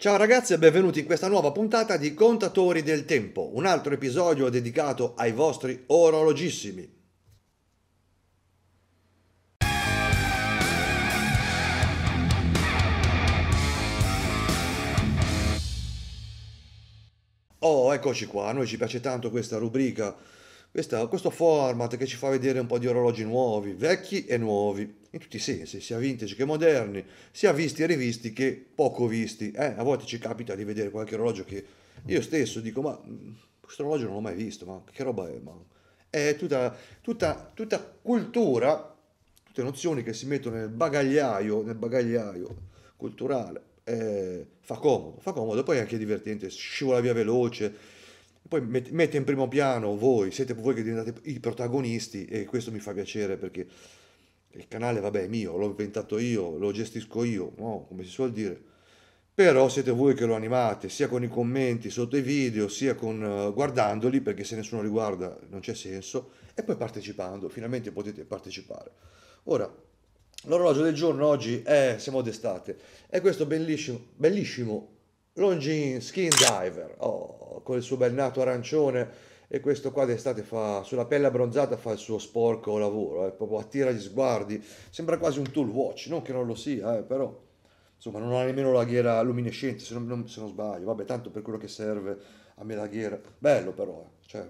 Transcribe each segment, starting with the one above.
Ciao ragazzi e benvenuti in questa nuova puntata di Contatori del Tempo, un altro episodio dedicato ai vostri orologissimi. Oh, eccoci qua, a noi ci piace tanto questa rubrica questa, questo format che ci fa vedere un po' di orologi nuovi, vecchi e nuovi, in tutti i sensi, sia vintage che moderni, sia visti e rivisti che poco visti. Eh, a volte ci capita di vedere qualche orologio che io stesso dico, ma mm, questo orologio non l'ho mai visto, ma che roba è? Ma è tutta, tutta, tutta cultura, tutte nozioni che si mettono nel bagagliaio, nel bagagliaio culturale. Eh, fa comodo, fa comodo, poi è anche divertente, scivola via veloce poi mette in primo piano voi, siete voi che diventate i protagonisti e questo mi fa piacere perché il canale, vabbè, è mio, l'ho inventato io, lo gestisco io, no, come si suol dire. Però siete voi che lo animate, sia con i commenti sotto i video, sia con, uh, guardandoli, perché se nessuno li guarda non c'è senso, e poi partecipando, finalmente potete partecipare. Ora, l'orologio del giorno oggi è, siamo d'estate, è questo bellissimo, bellissimo Longin Skin Diver, oh, con il suo bel nato arancione e questo qua d'estate fa, sulla pelle abbronzata fa il suo sporco lavoro, eh, proprio attira gli sguardi, sembra quasi un tool watch, non che non lo sia, eh, però insomma non ha nemmeno la ghiera luminescente se non, non, se non, sbaglio, vabbè tanto per quello che serve a me la ghiera, bello però, eh, cioè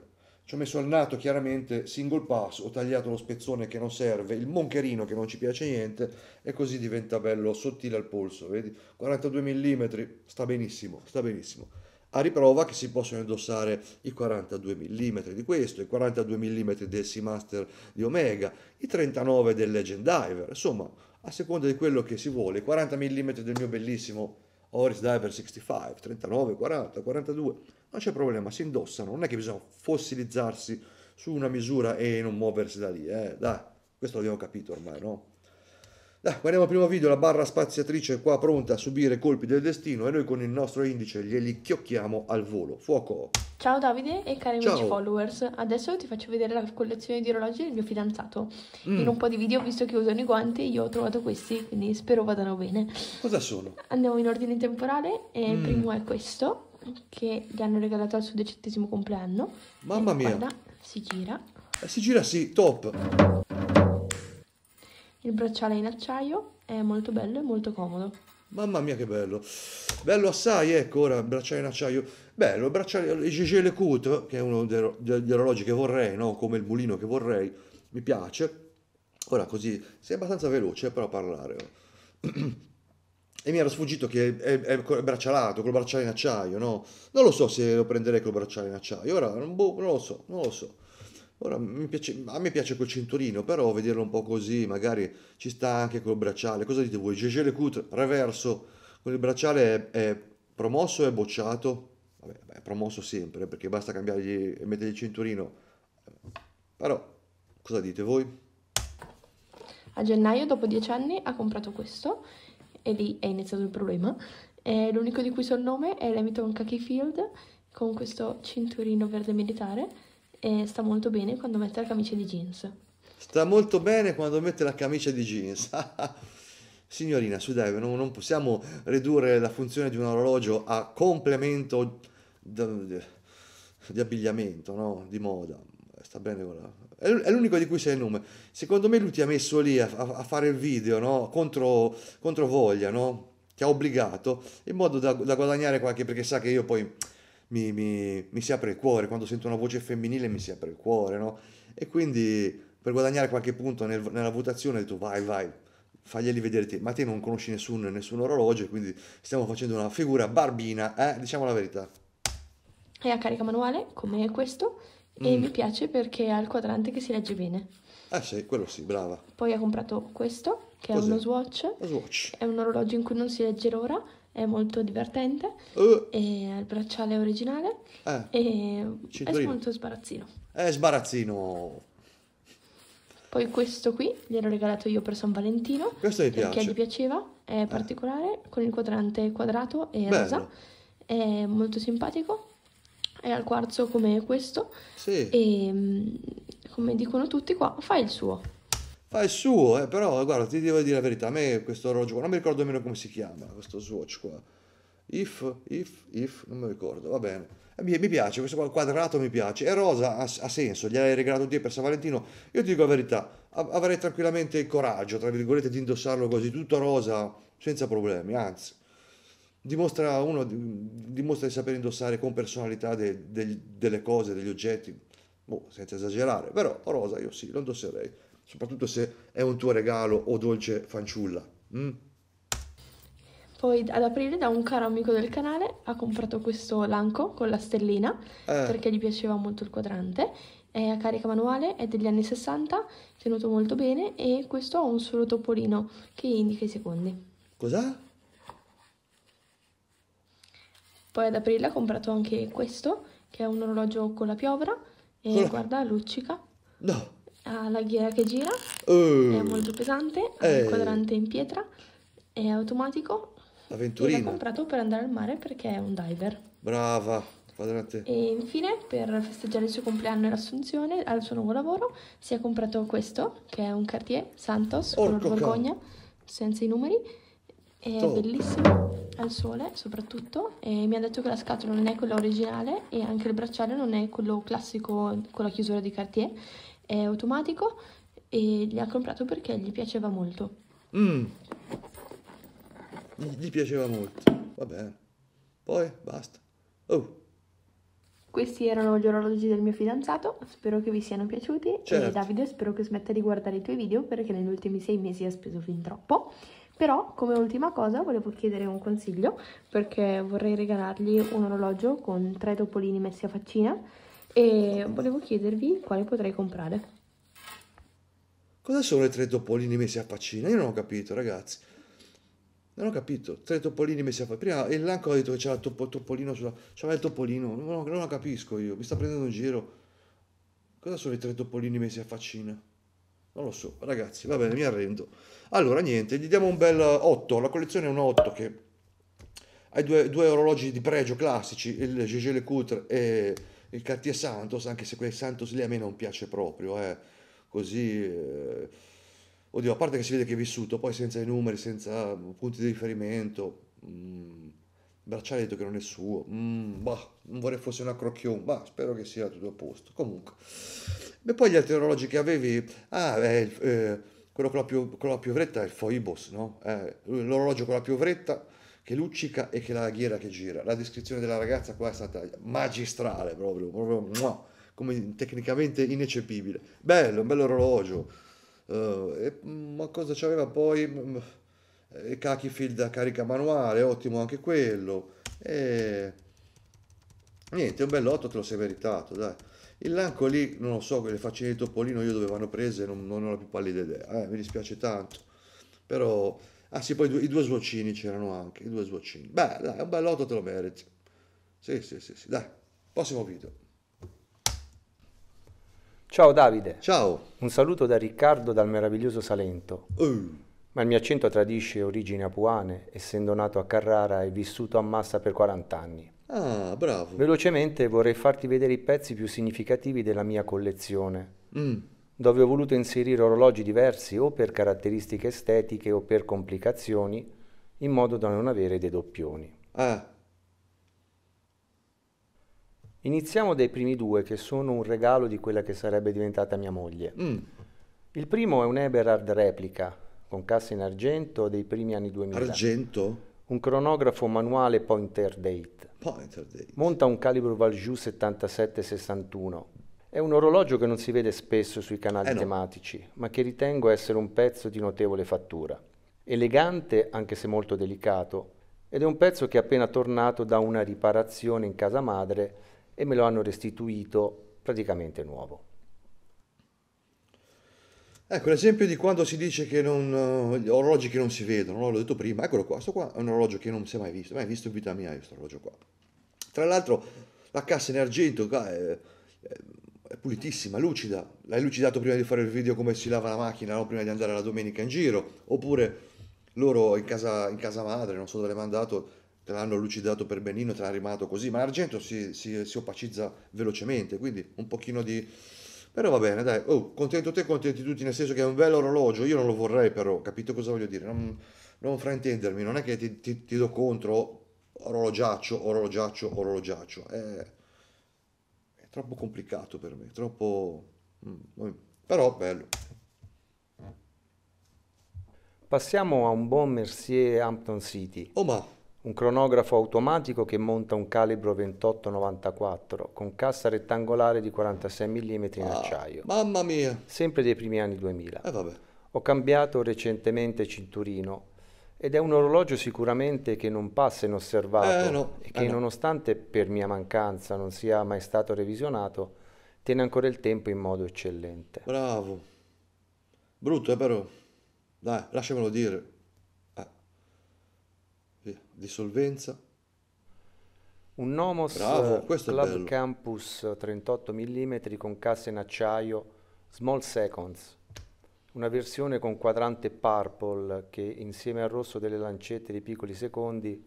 ci ho messo il nato chiaramente, single pass, ho tagliato lo spezzone che non serve, il moncherino che non ci piace niente e così diventa bello sottile al polso, vedi? 42 mm, sta benissimo, sta benissimo. A riprova che si possono indossare i 42 mm di questo, i 42 mm del Seamaster di Omega, i 39 del Legend Diver, insomma, a seconda di quello che si vuole, 40 mm del mio bellissimo Oris Diver 65, 39, 40, 42 non c'è problema, si indossano, non è che bisogna fossilizzarsi su una misura e non muoversi da lì, eh, dai, questo l'abbiamo capito ormai, no? Dai, guardiamo il primo video, la barra spaziatrice qua pronta a subire colpi del destino e noi con il nostro indice glieli chiocchiamo al volo, fuoco! Ciao Davide e cari Ciao. amici followers, adesso ti faccio vedere la collezione di orologi del mio fidanzato. Mm. In un po' di video, visto che usano i guanti, io ho trovato questi, quindi spero vadano bene. Cosa sono? Andiamo in ordine temporale e il mm. primo è questo, che gli hanno regalato al suo diciottesimo compleanno. Mamma mia! Guarda, si gira. Eh, si gira, sì, top! Il bracciale in acciaio è molto bello e molto comodo. Mamma mia che bello! Bello assai, ecco ora, il bracciale in acciaio. Bello, il bracciale, il Gégé Lecoute, che è uno degli orologi che vorrei, no? Come il mulino che vorrei, mi piace. Ora così, sei abbastanza veloce però a parlare. Oh. e mi era sfuggito che è, è, è braccialato, col bracciale in acciaio, no? Non lo so se lo prenderei col bracciale in acciaio, ora boh, non lo so, non lo so. Ora, piace, a me piace quel cinturino, però vederlo un po' così, magari ci sta anche col bracciale. Cosa dite voi? Gégé Lecout, reverso, con il bracciale è, è promosso è bocciato? Vabbè, è promosso sempre, eh, perché basta cambiargli e mettergli il cinturino. Però, cosa dite voi? A gennaio, dopo dieci anni, ha comprato questo e lì è iniziato il problema. E l'unico di cui so il nome è Lamiton Field con questo cinturino verde militare e sta molto bene quando mette la camicia di jeans. Sta molto bene quando mette la camicia di jeans. Signorina, su dai, non, non, possiamo ridurre la funzione di un orologio a complemento di, di abbigliamento, no? di moda sta bene con la... È l'unico di cui c'è il nome. Secondo me lui ti ha messo lì a, a fare il video, no? Contro, contro voglia, no? Ti ha obbligato in modo da, da guadagnare qualche... perché sa che io poi mi, mi, mi, si apre il cuore, quando sento una voce femminile mi si apre il cuore, no? E quindi per guadagnare qualche punto nel, nella votazione ho detto vai, vai, faglieli vedere te, ma te non conosci nessuno e nessun orologio, quindi stiamo facendo una figura barbina, eh? diciamo la verità. è a carica manuale, come questo, e mm. mi piace perché ha il quadrante che si legge bene. Ah sì, quello sì, brava. Poi ha comprato questo, che Cos'è? è uno Swatch. Swatch. È un orologio in cui non si legge l'ora, è molto divertente. Uh. E ha il bracciale originale. Eh. E è molto sbarazzino. È sbarazzino. Poi questo qui gliel'ho regalato io per San Valentino. Questo mi piace. Perché gli piaceva, è eh. particolare, eh. con il quadrante quadrato e Bello. rosa. È molto simpatico è al quarzo come questo. Sì. E mm, come dicono tutti qua, fa il suo. Fa il suo, eh, però guarda, ti devo dire la verità, a me questo orologio qua, non mi ricordo nemmeno come si chiama, questo swatch qua. If, if, if, non mi ricordo, va bene. Eh, mi, piace, questo qua quadrato mi piace. È rosa, ha, ha senso, hai regalato te per San Valentino. Io ti dico la verità, avrei tranquillamente il coraggio, tra virgolette, di indossarlo così, tutto rosa, senza problemi, anzi dimostra, uno dimostra di saper indossare con personalità de, de, delle cose, degli oggetti, boh, senza esagerare, però oh, rosa io sì, lo indosserei, soprattutto se è un tuo regalo o dolce fanciulla. Mm. Poi ad aprile da un caro amico del canale ha comprato questo lanco con la stellina eh. perché gli piaceva molto il quadrante. È a carica manuale, è degli anni 60, tenuto molto bene e questo ha un solo topolino che indica i secondi. Cos'ha? Poi ad aprile ha comprato anche questo, che è un orologio con la piovra. E no. Oh. guarda, luccica. No. Ha la ghiera che gira. Uh. È molto pesante. Ha eh. un quadrante in pietra. È automatico. L'avventurino. L'ha comprato per andare al mare perché è un diver. Brava. Quadrante. E infine, per festeggiare il suo compleanno e l'assunzione al suo nuovo lavoro, si è comprato questo, che è un Cartier Santos, Orco color vergogna, senza i numeri è oh. bellissimo al sole soprattutto e mi ha detto che la scatola non è quella originale e anche il bracciale non è quello classico con la chiusura di Cartier, è automatico e li ha comprato perché gli piaceva molto. Mm. Gli, gli piaceva molto, va bene. Poi basta. Oh. Questi erano gli orologi del mio fidanzato, spero che vi siano piaciuti certo. e Davide spero che smetta di guardare i tuoi video perché negli ultimi sei mesi ha speso fin troppo. Però, come ultima cosa, volevo chiedere un consiglio perché vorrei regalargli un orologio con tre topolini messi a faccina e volevo chiedervi quale potrei comprare. Cosa sono i tre topolini messi a faccina? Io non ho capito, ragazzi. Non ho capito. Tre topolini messi a faccina. Prima il Lanco ha detto che c'era il topo, topolino sulla... C'era il topolino. Non, non, lo capisco io. Mi sta prendendo in giro. Cosa sono i tre topolini messi a faccina? non lo so, ragazzi, va bene, mi arrendo. Allora, niente, gli diamo un bel 8, eh, la collezione è un 8 che ha due, due orologi di pregio classici, il Gégé Lecoutre e il Cartier Santos, anche se quel Santos lì a me non piace proprio, eh. così... Eh, oddio, a parte che si vede che è vissuto, poi senza i numeri, senza eh, punti di riferimento... Mh, mm, braccialetto che non è suo, mm, bah, non vorrei fosse una crocchione, bah, spero che sia tutto a posto, comunque. E poi gli altri orologi che avevi, ah, eh, eh, quello con la, più, con la, piovretta è il Foibos, no? Eh, l'orologio con la piovretta che luccica e che la ghiera che gira. La descrizione della ragazza qua è stata magistrale, proprio, proprio muah, come tecnicamente ineccepibile. Bello, un bel orologio. Uh, eh, e, mm, ma cosa c'aveva poi? Mm, eh, Kakifield a carica manuale, ottimo anche quello. E... Niente, un bell'otto te lo sei meritato, dai. Il Lanco lì, non lo so, quelle faccine di Topolino io dove vanno prese non, non ho la più pallida idea, eh, mi dispiace tanto. Però... Ah sì, poi i due svuocini c'erano anche, i due svuocini. Beh, dai, un bell'otto te lo meriti. Sì, sì, sì, sì, dai. Prossimo video. Ciao Davide. Ciao. Un saluto da Riccardo dal meraviglioso Salento. Uh. Ma il mio accento tradisce origini apuane, essendo nato a Carrara e vissuto a Massa per 40 anni. Ah, bravo. Velocemente vorrei farti vedere i pezzi più significativi della mia collezione, mm. dove ho voluto inserire orologi diversi o per caratteristiche estetiche o per complicazioni, in modo da non avere dei doppioni. Ah. Iniziamo dai primi due, che sono un regalo di quella che sarebbe diventata mia moglie. Mm. Il primo è un Eberhard replica, con cassa in argento dei primi anni 2000. Argento? Un cronografo manuale pointer date. Pointer date. Monta un calibro Valjoux 7761. È un orologio che non si vede spesso sui canali eh no. tematici, ma che ritengo essere un pezzo di notevole fattura. Elegante, anche se molto delicato, ed è un pezzo che è appena tornato da una riparazione in casa madre e me lo hanno restituito praticamente nuovo. Ecco l'esempio di quando si dice che non, eh, gli orologi che non si vedono, no? l'ho detto prima, eccolo qua, questo qua è un orologio che non si è mai visto, mai visto in vita mia questo orologio qua. Tra l'altro la cassa in argento qua è, è, pulitissima, lucida, l'hai lucidato prima di fare il video come si lava la macchina, no? prima di andare la domenica in giro, oppure loro in casa, in casa madre, non so dove l'hai mandato, te l'hanno lucidato per benino, te l'hanno rimato così, ma l'argento si, si, si opacizza velocemente, quindi un pochino di però va bene, dai, oh, contento te, contenti tutti, nel senso che è un bello orologio, io non lo vorrei però, capito cosa voglio dire? Non, non fraintendermi, non è che ti, ti, ti, do contro orologiaccio, orologiaccio, orologiaccio, è, è troppo complicato per me, troppo... Mm, mm. però bello. Passiamo a un buon Mercier Hampton City. Oh ma un cronografo automatico che monta un calibro 2894 con cassa rettangolare di 46 mm in ah, acciaio. Mamma mia! Sempre dei primi anni 2000. Eh, Ho cambiato recentemente cinturino ed è un orologio sicuramente che non passa inosservato eh, no. e che eh, no. nonostante per mia mancanza non sia mai stato revisionato, tiene ancora il tempo in modo eccellente. Bravo. Brutto eh, però. Dai, lasciamelo dire dissolvenza. Un Nomos Bravo, eh, Club Campus 38 mm con casse in acciaio Small Seconds, una versione con quadrante purple che insieme al rosso delle lancette di piccoli secondi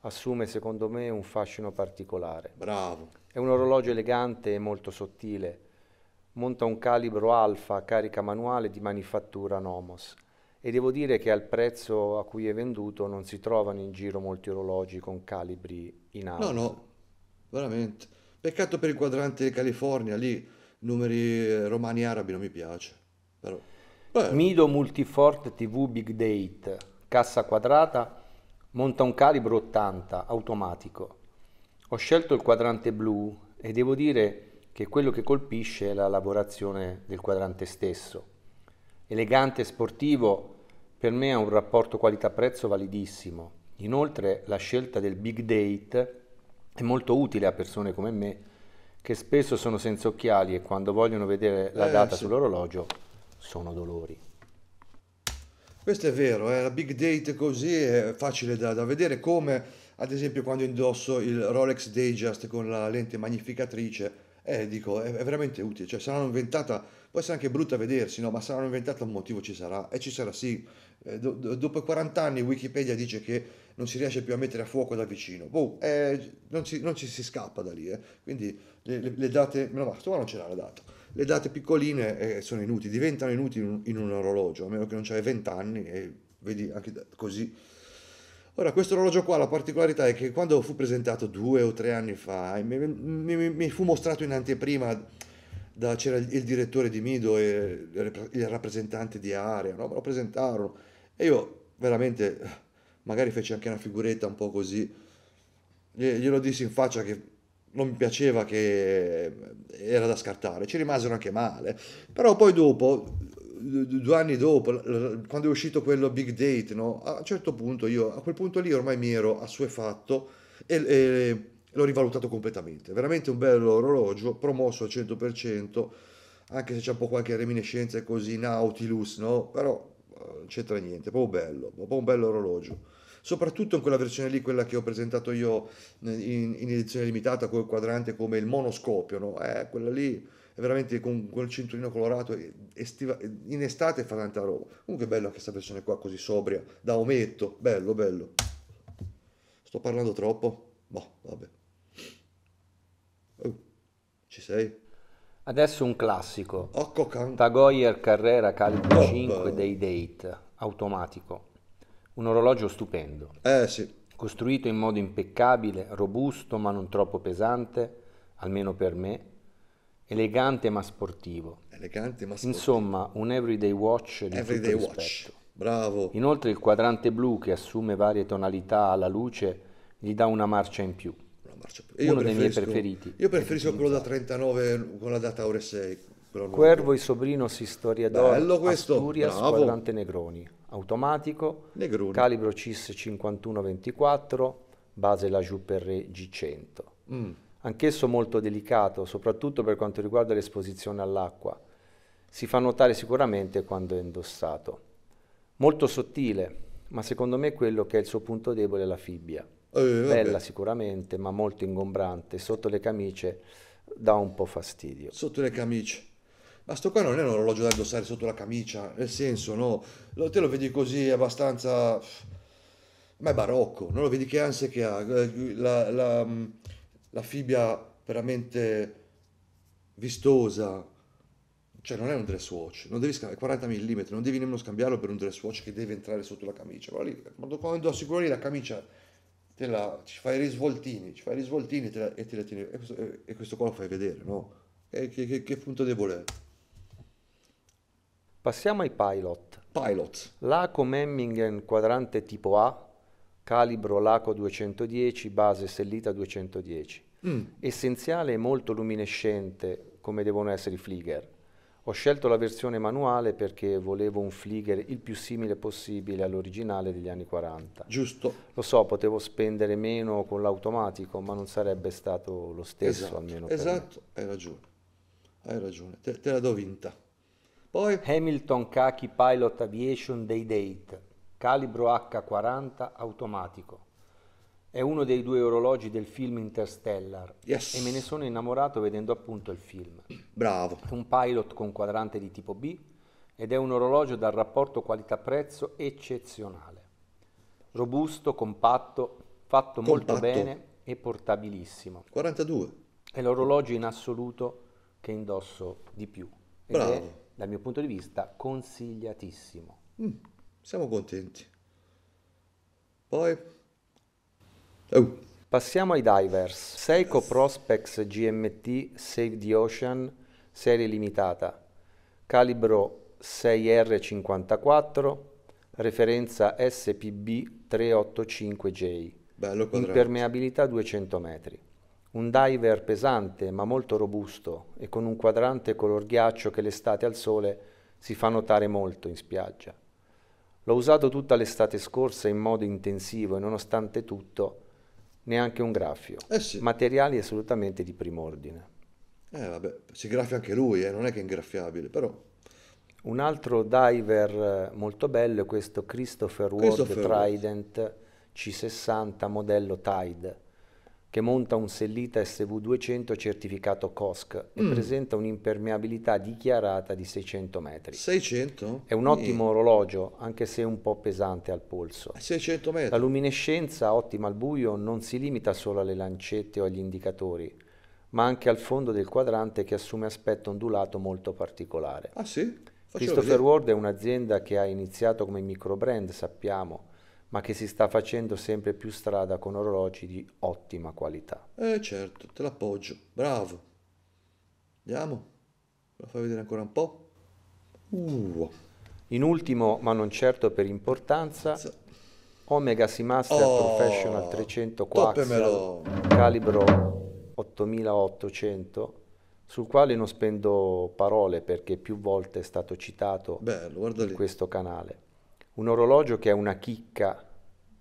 assume secondo me un fascino particolare. Bravo. È un orologio elegante e molto sottile, monta un calibro alfa carica manuale di manifattura Nomos e devo dire che al prezzo a cui è venduto non si trovano in giro molti orologi con calibri in alto. No, no, veramente. Peccato per il quadrante California, lì numeri eh, romani arabi non mi piace. Però, Mido Multifort TV Big Date, cassa quadrata, monta un calibro 80, automatico. Ho scelto il quadrante blu e devo dire che quello che colpisce è la lavorazione del quadrante stesso. Elegante e sportivo, per me ha un rapporto qualità-prezzo validissimo. Inoltre la scelta del big date è molto utile a persone come me che spesso sono senza occhiali e quando vogliono vedere la eh, data sì. sull'orologio sono dolori. Questo è vero, eh? la big date così è facile da, da vedere come ad esempio quando indosso il Rolex Datejust con la lente magnificatrice, eh, dico, è, è, veramente utile, cioè saranno inventata, può essere anche brutta a vedersi, no? ma saranno inventata un motivo ci sarà, e ci sarà sì, eh, do, dopo 40 anni Wikipedia dice che non si riesce più a mettere a fuoco da vicino. Boh, eh, non, ci, non, ci, si scappa da lì, eh. quindi le, le, le date, meno male, qua non ce l'ha la data, le date piccoline eh, sono inutili, diventano inutili in un, in un, orologio, a meno che non c'hai 20 anni e vedi anche così. Ora, questo orologio qua, la particolarità è che quando fu presentato due o tre anni fa, mi, mi, mi fu mostrato in anteprima da, c'era il, direttore di Mido e il rappresentante di Area, no? me lo presentarono e io veramente magari feci anche una figuretta un po' così, glielo dissi in faccia che non mi piaceva che eh, era da scartare, ci rimasero anche male, però poi dopo, due anni dopo, quando è uscito quello Big Date, no? a un certo punto io, a quel punto lì ormai mi ero assuefatto e, e l'ho rivalutato completamente. Veramente un bello orologio, promosso al 100%, anche se c'è un po' qualche reminiscenza così Nautilus, no? Però eh, non c'entra niente, proprio bello, proprio un bello orologio. Soprattutto in quella versione lì, quella che ho presentato io in, in edizione limitata con quadrante come il monoscopio, no? Eh, quella lì è veramente con quel cinturino colorato estiva, in estate fa tanta roba. Comunque è bella questa versione qua così sobria, da ometto, bello, bello. Sto parlando troppo? Boh, vabbè. Ci sei? Adesso un classico. Occo Tagoyer Carrera Calibro 5 dei Date, automatico. Un orologio stupendo. Eh sì. Costruito in modo impeccabile, robusto ma non troppo pesante, almeno per me, elegante ma sportivo. Elegante ma sportivo. Insomma, un everyday watch di everyday tutto rispetto. watch. Bravo. Inoltre il quadrante blu che assume varie tonalità alla luce gli dà una marcia in più non Uno dei miei preferiti. Io preferisco quello da 39 con la data ore 6. Quervo e Sobrino si storia d'oro. Bello questo. Asturias, Bravo. quadrante Negroni. Automatico. Negroni. Calibro CIS 5124, base la Juperre G100. Mm. Anch'esso molto delicato, soprattutto per quanto riguarda l'esposizione all'acqua. Si fa notare sicuramente quando è indossato. Molto sottile, ma secondo me quello che è il suo punto debole è la fibbia. Eh, Bella sicuramente, ma molto ingombrante. Sotto le camicie dà un po' fastidio. Sotto le camicie. Ma sto qua non è un orologio da indossare sotto la camicia, nel senso, no? Lo, te lo vedi così abbastanza... Ma è barocco, non lo vedi che ansia che ha? Eh, la, la, mm, la fibbia veramente vistosa, cioè non è un dress watch, non devi scambiare 40 mm, non devi nemmeno scambiarlo per un dress watch che deve entrare sotto la camicia. Guarda lì, quando, quando lì la camicia te la, ci fai risvoltini, ci fai risvoltini te la, e te la tieni. E questo, e, e questo qua lo fai vedere, no? E, che, che, che punto debole è? Passiamo ai pilot. Pilot. Laco Memmingen quadrante tipo A, calibro Laco 210, base sellita 210. Mm. Essenziale e molto luminescente come devono essere i Flieger ho scelto la versione manuale perché volevo un Flieger il più simile possibile all'originale degli anni 40. Giusto. Lo so, potevo spendere meno con l'automatico, ma non sarebbe stato lo stesso esatto, almeno Esatto, hai ragione. Hai ragione, te, te la do vinta. Poi Hamilton Kaki Pilot Aviation Day Date, calibro H40 automatico. È uno dei due orologi del film Interstellar yes. e me ne sono innamorato vedendo appunto il film. Bravo. È un pilot con quadrante di tipo B ed è un orologio dal rapporto qualità-prezzo eccezionale. Robusto, compatto, fatto compatto. molto bene e portabilissimo. 42. È l'orologio in assoluto che indosso di più. Ed Bravo. È, dal mio punto di vista, consigliatissimo. Mm, siamo contenti. Poi Oh. Passiamo ai divers. Seiko Prospects GMT Save the Ocean, serie limitata, calibro 6R54, referenza SPB 385J, Bello impermeabilità 200 metri. Un diver pesante ma molto robusto e con un quadrante color ghiaccio che l'estate al sole si fa notare molto in spiaggia. L'ho usato tutta l'estate scorsa in modo intensivo e nonostante tutto neanche un graffio. Eh sì. Materiali assolutamente di prim'ordine. Eh vabbè, si graffia anche lui, eh, non è che è ingraffiabile, però... Un altro diver eh, molto bello è questo Christopher, Christopher Ward Trident C60 modello Tide che monta un Sellita SV200 certificato COSC mm. e presenta un'impermeabilità dichiarata di 600 metri. 600? È un ottimo mm. orologio, anche se un po' pesante al polso. 600 ah, metri? La luminescenza, ottima al buio, non si limita solo alle lancette o agli indicatori, ma anche al fondo del quadrante che assume aspetto ondulato molto particolare. Ah sì? Faccio Christopher vedere. Ward è un'azienda che ha iniziato come microbrand, sappiamo, ma che si sta facendo sempre più strada con orologi di ottima qualità. Eh certo, te l'appoggio, bravo. Andiamo, lo fai vedere ancora un po'. Uh. In ultimo, ma non certo per importanza, Omega Seamaster oh, Professional 300 Quaxel calibro 8800 sul quale non spendo parole perché più volte è stato citato Bello, in questo canale un orologio che è una chicca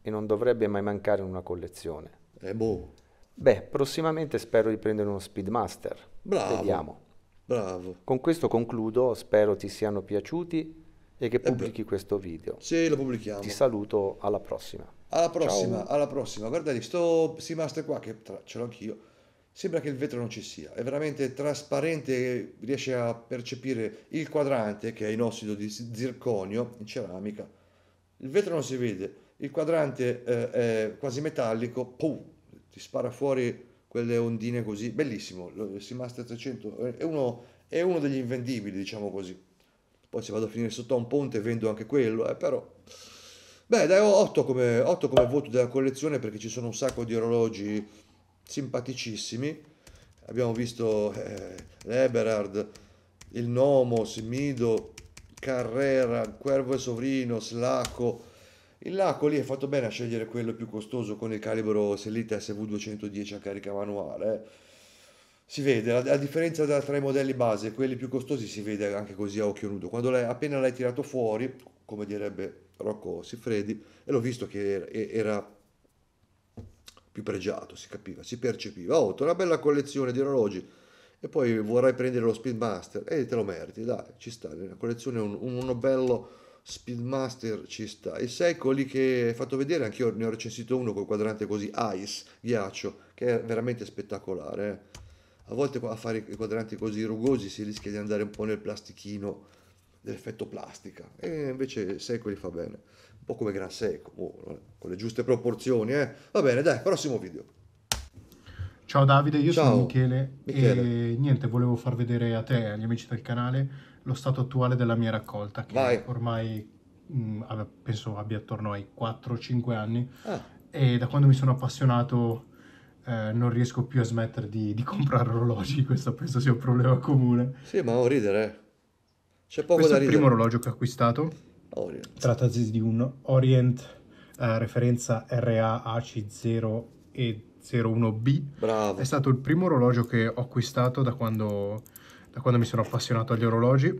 e non dovrebbe mai mancare in una collezione. Eh boh. Beh, prossimamente spero di prendere uno Speedmaster. Bravo. Vediamo. Bravo. Con questo concludo, spero ti siano piaciuti e che eh pubblichi eh questo video. Sì, lo pubblichiamo. Ti saluto, alla prossima. Alla prossima, Ciao. alla prossima. Guardate, sto Seamaster qua, che tra, ce l'ho anch'io, sembra che il vetro non ci sia. È veramente trasparente, riesce a percepire il quadrante, che è in ossido di zirconio, in ceramica il vetro non si vede, il quadrante eh, è quasi metallico, pum, ti spara fuori quelle ondine così, bellissimo, il Seamaster 300 eh, è uno, è uno degli invendibili, diciamo così. Poi se vado a finire sotto a un ponte vendo anche quello, eh, però... Beh, dai, 8 come, 8 come voto della collezione perché ci sono un sacco di orologi simpaticissimi. Abbiamo visto eh, l'Eberhard, il Nomos, il Mido, Carrera, Cuervo e Sovrino, Slaco. Il Laco lì è fatto bene a scegliere quello più costoso con il calibro Selite SV210 a carica manuale. Eh. Si vede, la, la differenza da, tra i modelli base e quelli più costosi si vede anche così a occhio nudo. Quando l'hai, appena l'hai tirato fuori, come direbbe Rocco Siffredi, e l'ho visto che era, era più pregiato, si capiva, si percepiva. Oh, una bella collezione di orologi e poi vorrai prendere lo Speedmaster e te lo meriti, dai, ci sta, nella collezione un, uno bello Speedmaster ci sta. Il secco lì che hai fatto vedere, anch'io ne ho recensito uno col quadrante così, ice, ghiaccio, che è veramente spettacolare. Eh. A volte a fare i quadranti così rugosi si rischia di andare un po' nel plastichino dell'effetto plastica e invece secoli fa bene, un po' come gran Seco, oh, con le giuste proporzioni. Eh. Va bene, dai, prossimo video. Ciao Davide, io Ciao. sono Michele, Michele, e niente, volevo far vedere a te e agli amici del canale lo stato attuale della mia raccolta che Vai. ormai mh, mm, penso abbia attorno ai 4-5 anni ah. e da quando mi sono appassionato eh, non riesco più a smettere di, di, comprare orologi, questo penso sia un problema comune. Sì, ma non ridere, eh. c'è poco questo da ridere. il primo orologio che ho acquistato, Orient. trattasi di un Orient eh, referenza RAAC0 e 01B. Bravo. È stato il primo orologio che ho acquistato da quando, da quando mi sono appassionato agli orologi.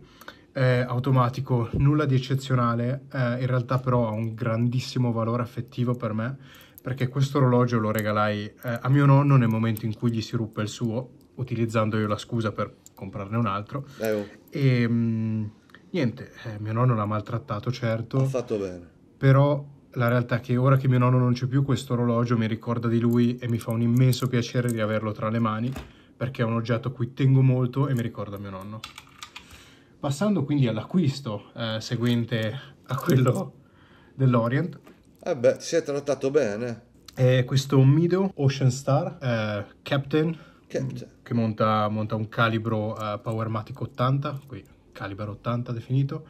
Eh, automatico, nulla di eccezionale, eh, in realtà però ha un grandissimo valore affettivo per me perché questo orologio lo regalai eh, a mio nonno nel momento in cui gli si ruppe il suo, utilizzando io la scusa per comprarne un altro. Eh, oh. E ehm, mh, niente, eh, mio nonno l'ha maltrattato certo. Ha fatto bene. Però la realtà è che ora che mio nonno non c'è più, questo orologio mi ricorda di lui e mi fa un immenso piacere di averlo tra le mani, perché è un oggetto a cui tengo molto e mi ricorda mio nonno. Passando quindi all'acquisto eh, seguente a quello dell'Orient. Eh beh, è trattato bene. È questo Mido Ocean Star eh, Captain, Captain, che monta, monta un calibro eh, Powermatic 80, qui calibro 80 definito,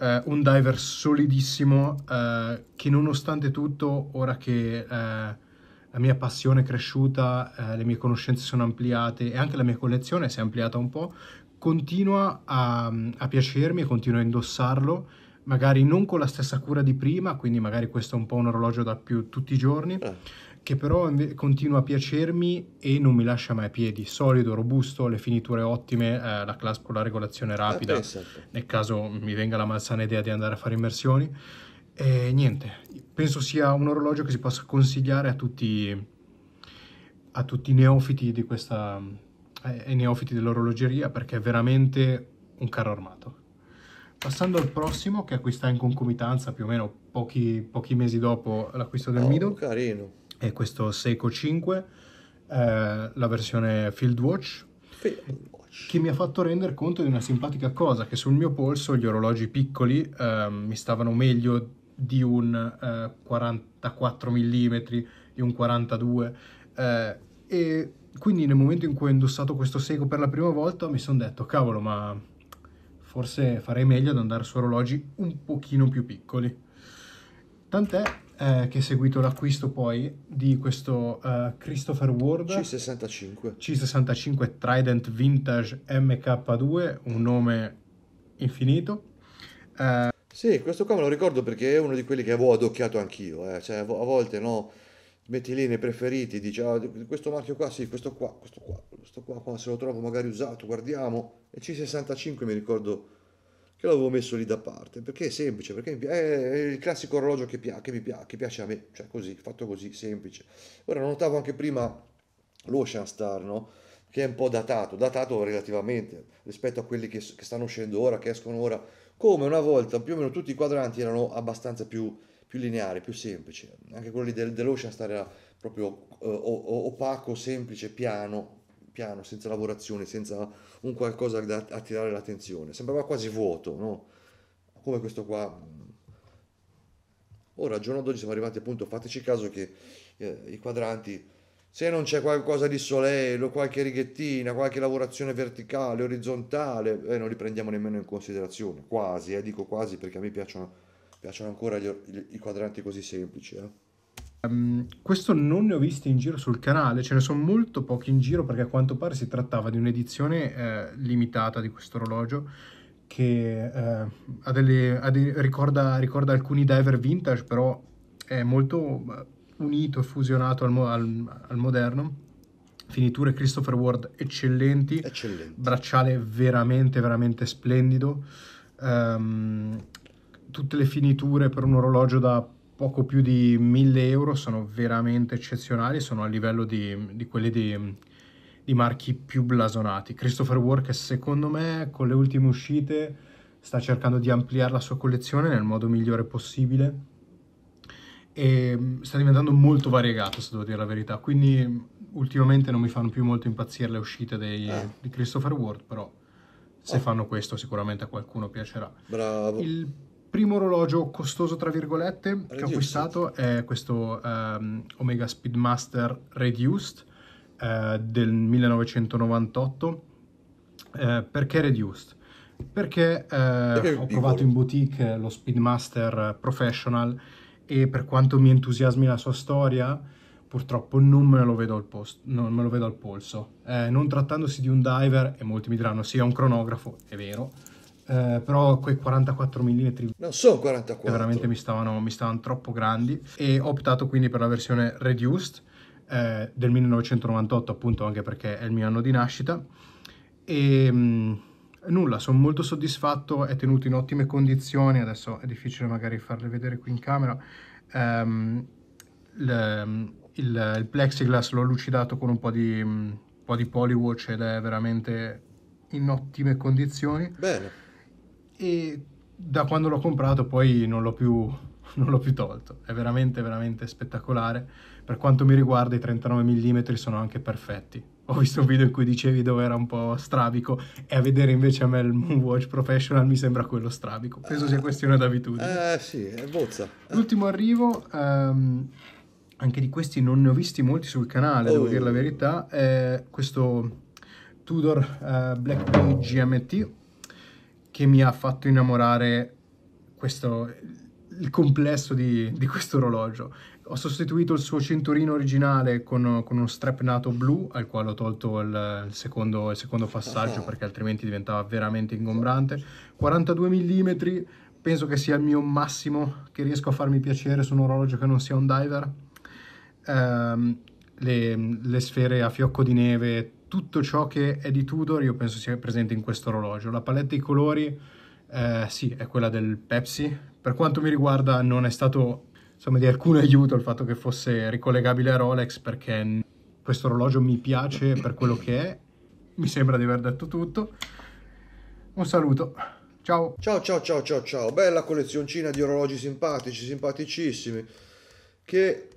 eh, un diver solidissimo eh, che nonostante tutto, ora che eh, la mia passione è cresciuta, eh, le mie conoscenze sono ampliate e anche la mia collezione si è ampliata un po', continua a, a piacermi e continua a indossarlo, magari non con la stessa cura di prima, quindi magari questo è un po' un orologio da più tutti i giorni, eh che però continua a piacermi e non mi lascia mai piedi. Solido, robusto, le finiture ottime, eh, la class con la regolazione eh, rapida, ah, nel caso mi venga la malsana idea di andare a fare immersioni. E niente, penso sia un orologio che si possa consigliare a tutti, a tutti i neofiti di questa, eh, ai neofiti dell'orologeria perché è veramente un carro armato. Passando al prossimo che acquista in concomitanza più o meno pochi, pochi mesi dopo l'acquisto del oh, Mido. Carino è questo Seiko 5, eh, la versione Field Watch, che mi ha fatto rendere conto di una simpatica cosa, che sul mio polso gli orologi piccoli eh, mi stavano meglio di un eh, 44 mm, di un 42 eh, e quindi nel momento in cui ho indossato questo Seiko per la prima volta mi sono detto cavolo ma forse farei meglio ad andare su orologi un pochino più piccoli. Tant'è eh, che è seguito l'acquisto poi di questo uh, Christopher Ward C65 C65 Trident Vintage MK2, un nome infinito. Uh, sì, questo qua me lo ricordo perché è uno di quelli che avevo adocchiato anch'io, eh. cioè a volte no, metti lì nei preferiti, dici ah, questo marchio qua, sì, questo qua, questo qua, questo qua, se lo trovo magari usato, guardiamo, e C65 mi ricordo che l'avevo messo lì da parte, perché è semplice, perché è il classico orologio che, piace, che mi piace, che piace a me, cioè così, fatto così, semplice. Ora notavo anche prima l'Ocean Star, no? che è un po' datato, datato relativamente rispetto a quelli che, che, stanno uscendo ora, che escono ora, come una volta più o meno tutti i quadranti erano abbastanza più, più lineari, più semplici, anche quelli del, dell'Ocean Star era proprio eh, opaco, semplice, piano, piano, senza lavorazione, senza un qualcosa da attirare l'attenzione. Sembrava quasi vuoto, no? Come questo qua. Ora, al giorno d'oggi siamo arrivati appunto, fateci caso che eh, i quadranti, se non c'è qualcosa di solello, o qualche righettina, qualche lavorazione verticale, orizzontale, eh, non li prendiamo nemmeno in considerazione, quasi, eh, dico quasi perché a me piacciono, piacciono ancora gli, i quadranti così semplici. Eh. Um, questo non ne ho visti in giro sul canale, ce ne sono molto pochi in giro perché a quanto pare si trattava di un'edizione eh, limitata di questo orologio che eh, ha delle, ha dei, ricorda, ricorda, alcuni diver vintage, però è molto eh, unito e fusionato al, al, al, moderno. Finiture Christopher Ward eccellenti, eccellenti. bracciale veramente, veramente splendido. Um, tutte le finiture per un orologio da poco più di 1000 euro sono veramente eccezionali, sono a livello di, di quelli di, di, marchi più blasonati. Christopher Work secondo me con le ultime uscite sta cercando di ampliare la sua collezione nel modo migliore possibile e mm, sta diventando molto variegato se devo dire la verità, quindi ultimamente non mi fanno più molto impazzire le uscite dei, eh. di Christopher Ward, però se oh. fanno questo sicuramente a qualcuno piacerà. Bravo. Il primo orologio costoso, tra virgolette, Reduced. che ho acquistato è questo um, Omega Speedmaster Reduced uh, del 1998. Uh, eh, perché Reduced? Perché uh, ho provato in boutique lo Speedmaster Professional e per quanto mi entusiasmi la sua storia, purtroppo non me lo vedo al, post, non me lo vedo al polso. Eh, non trattandosi di un diver, e molti mi diranno sì, è un cronografo, è vero, eh, però quei 44 mm non sono 44 veramente mi stavano, mi stavano troppo grandi e ho optato quindi per la versione reduced eh, del 1998 appunto anche perché è il mio anno di nascita e mh, mm, nulla sono molto soddisfatto è tenuto in ottime condizioni adesso è difficile magari farle vedere qui in camera um, ehm, il, mm, il, il, plexiglass l'ho lucidato con un po' di, un mm, po' di polywatch ed è veramente in ottime condizioni. Bene e da quando l'ho comprato poi non l'ho più non l'ho più tolto. È veramente, veramente spettacolare. Per quanto mi riguarda, i 39 mm sono anche perfetti. Ho visto un video in cui dicevi dove era un po' strabico, e a vedere invece a me il Moonwatch Professional mi sembra quello strabico. Penso sia questione d'abitudine. Eh sì, è bozza. L'ultimo arrivo. Um, anche di questi non ne ho visti molti sul canale, oh. devo dire la verità. È questo Tudor uh, Black Page GMT che mi ha fatto innamorare questo, il complesso di, di questo orologio. Ho sostituito il suo cinturino originale con, con uno nato blu, al quale ho tolto il, il, secondo, il secondo passaggio perché altrimenti diventava veramente ingombrante. 42 mm, penso che sia il mio massimo che riesco a farmi piacere su un orologio che non sia un diver. Um, le, le, sfere a fiocco di neve tutto ciò che è di Tudor io penso sia presente in questo orologio. La palette di colori, eh, sì, è quella del Pepsi. Per quanto mi riguarda non è stato insomma, di alcun aiuto il fatto che fosse ricollegabile a Rolex perché questo orologio mi piace per quello che è. Mi sembra di aver detto tutto. Un saluto. Ciao. Ciao ciao ciao ciao ciao. Bella collezioncina di orologi simpatici, simpaticissimi che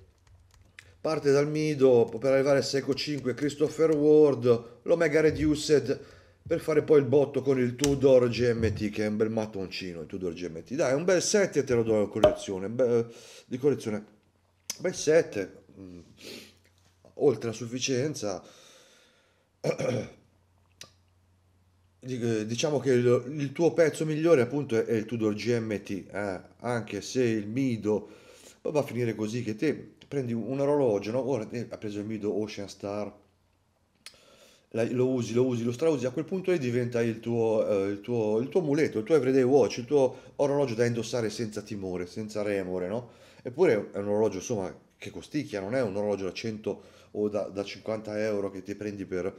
parte dal Mido per arrivare al Seco 5 Christopher Ward, l'Omega Reduced per fare poi il botto con il Tudor GMT che è un bel mattoncino il Tudor GMT. Dai, un bel 7 te lo do in collezione, beh, di collezione. Bel 7 mm, oltre a sufficienza diciamo che il, il, tuo pezzo migliore appunto è, è il Tudor GMT eh? anche se il Mido va a finire così che te prendi un orologio, no? Ora eh, ha preso il Mido Ocean Star, lo usi, lo usi, lo strausi, a quel punto lì diventa il tuo, eh, il tuo, il tuo muletto, il tuo everyday watch, il tuo orologio da indossare senza timore, senza remore, no? Eppure è un orologio, insomma, che costicchia, non è un orologio da 100 o da, da 50 euro che ti prendi per...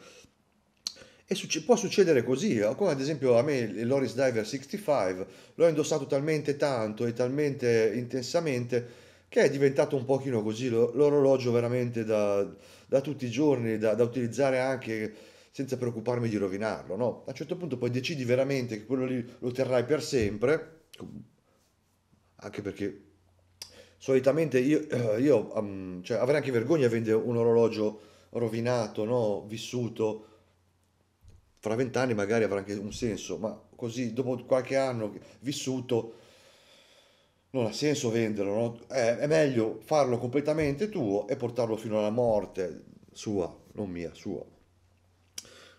E succe- può succedere così, eh, come ad esempio a me il Loris Diver 65, l'ho indossato talmente tanto e talmente intensamente che è diventato un pochino così l'orologio veramente da, da tutti i giorni, da, da, utilizzare anche senza preoccuparmi di rovinarlo. No? A un certo punto poi decidi veramente che quello lì lo terrai per sempre, anche perché solitamente io, eh, io um, cioè, avrei anche vergogna a vendere un orologio rovinato, no? vissuto. Fra vent'anni magari avrà anche un senso, ma così dopo qualche anno vissuto non ha senso venderlo, no? Eh, è, meglio farlo completamente tuo e portarlo fino alla morte sua, non mia, sua.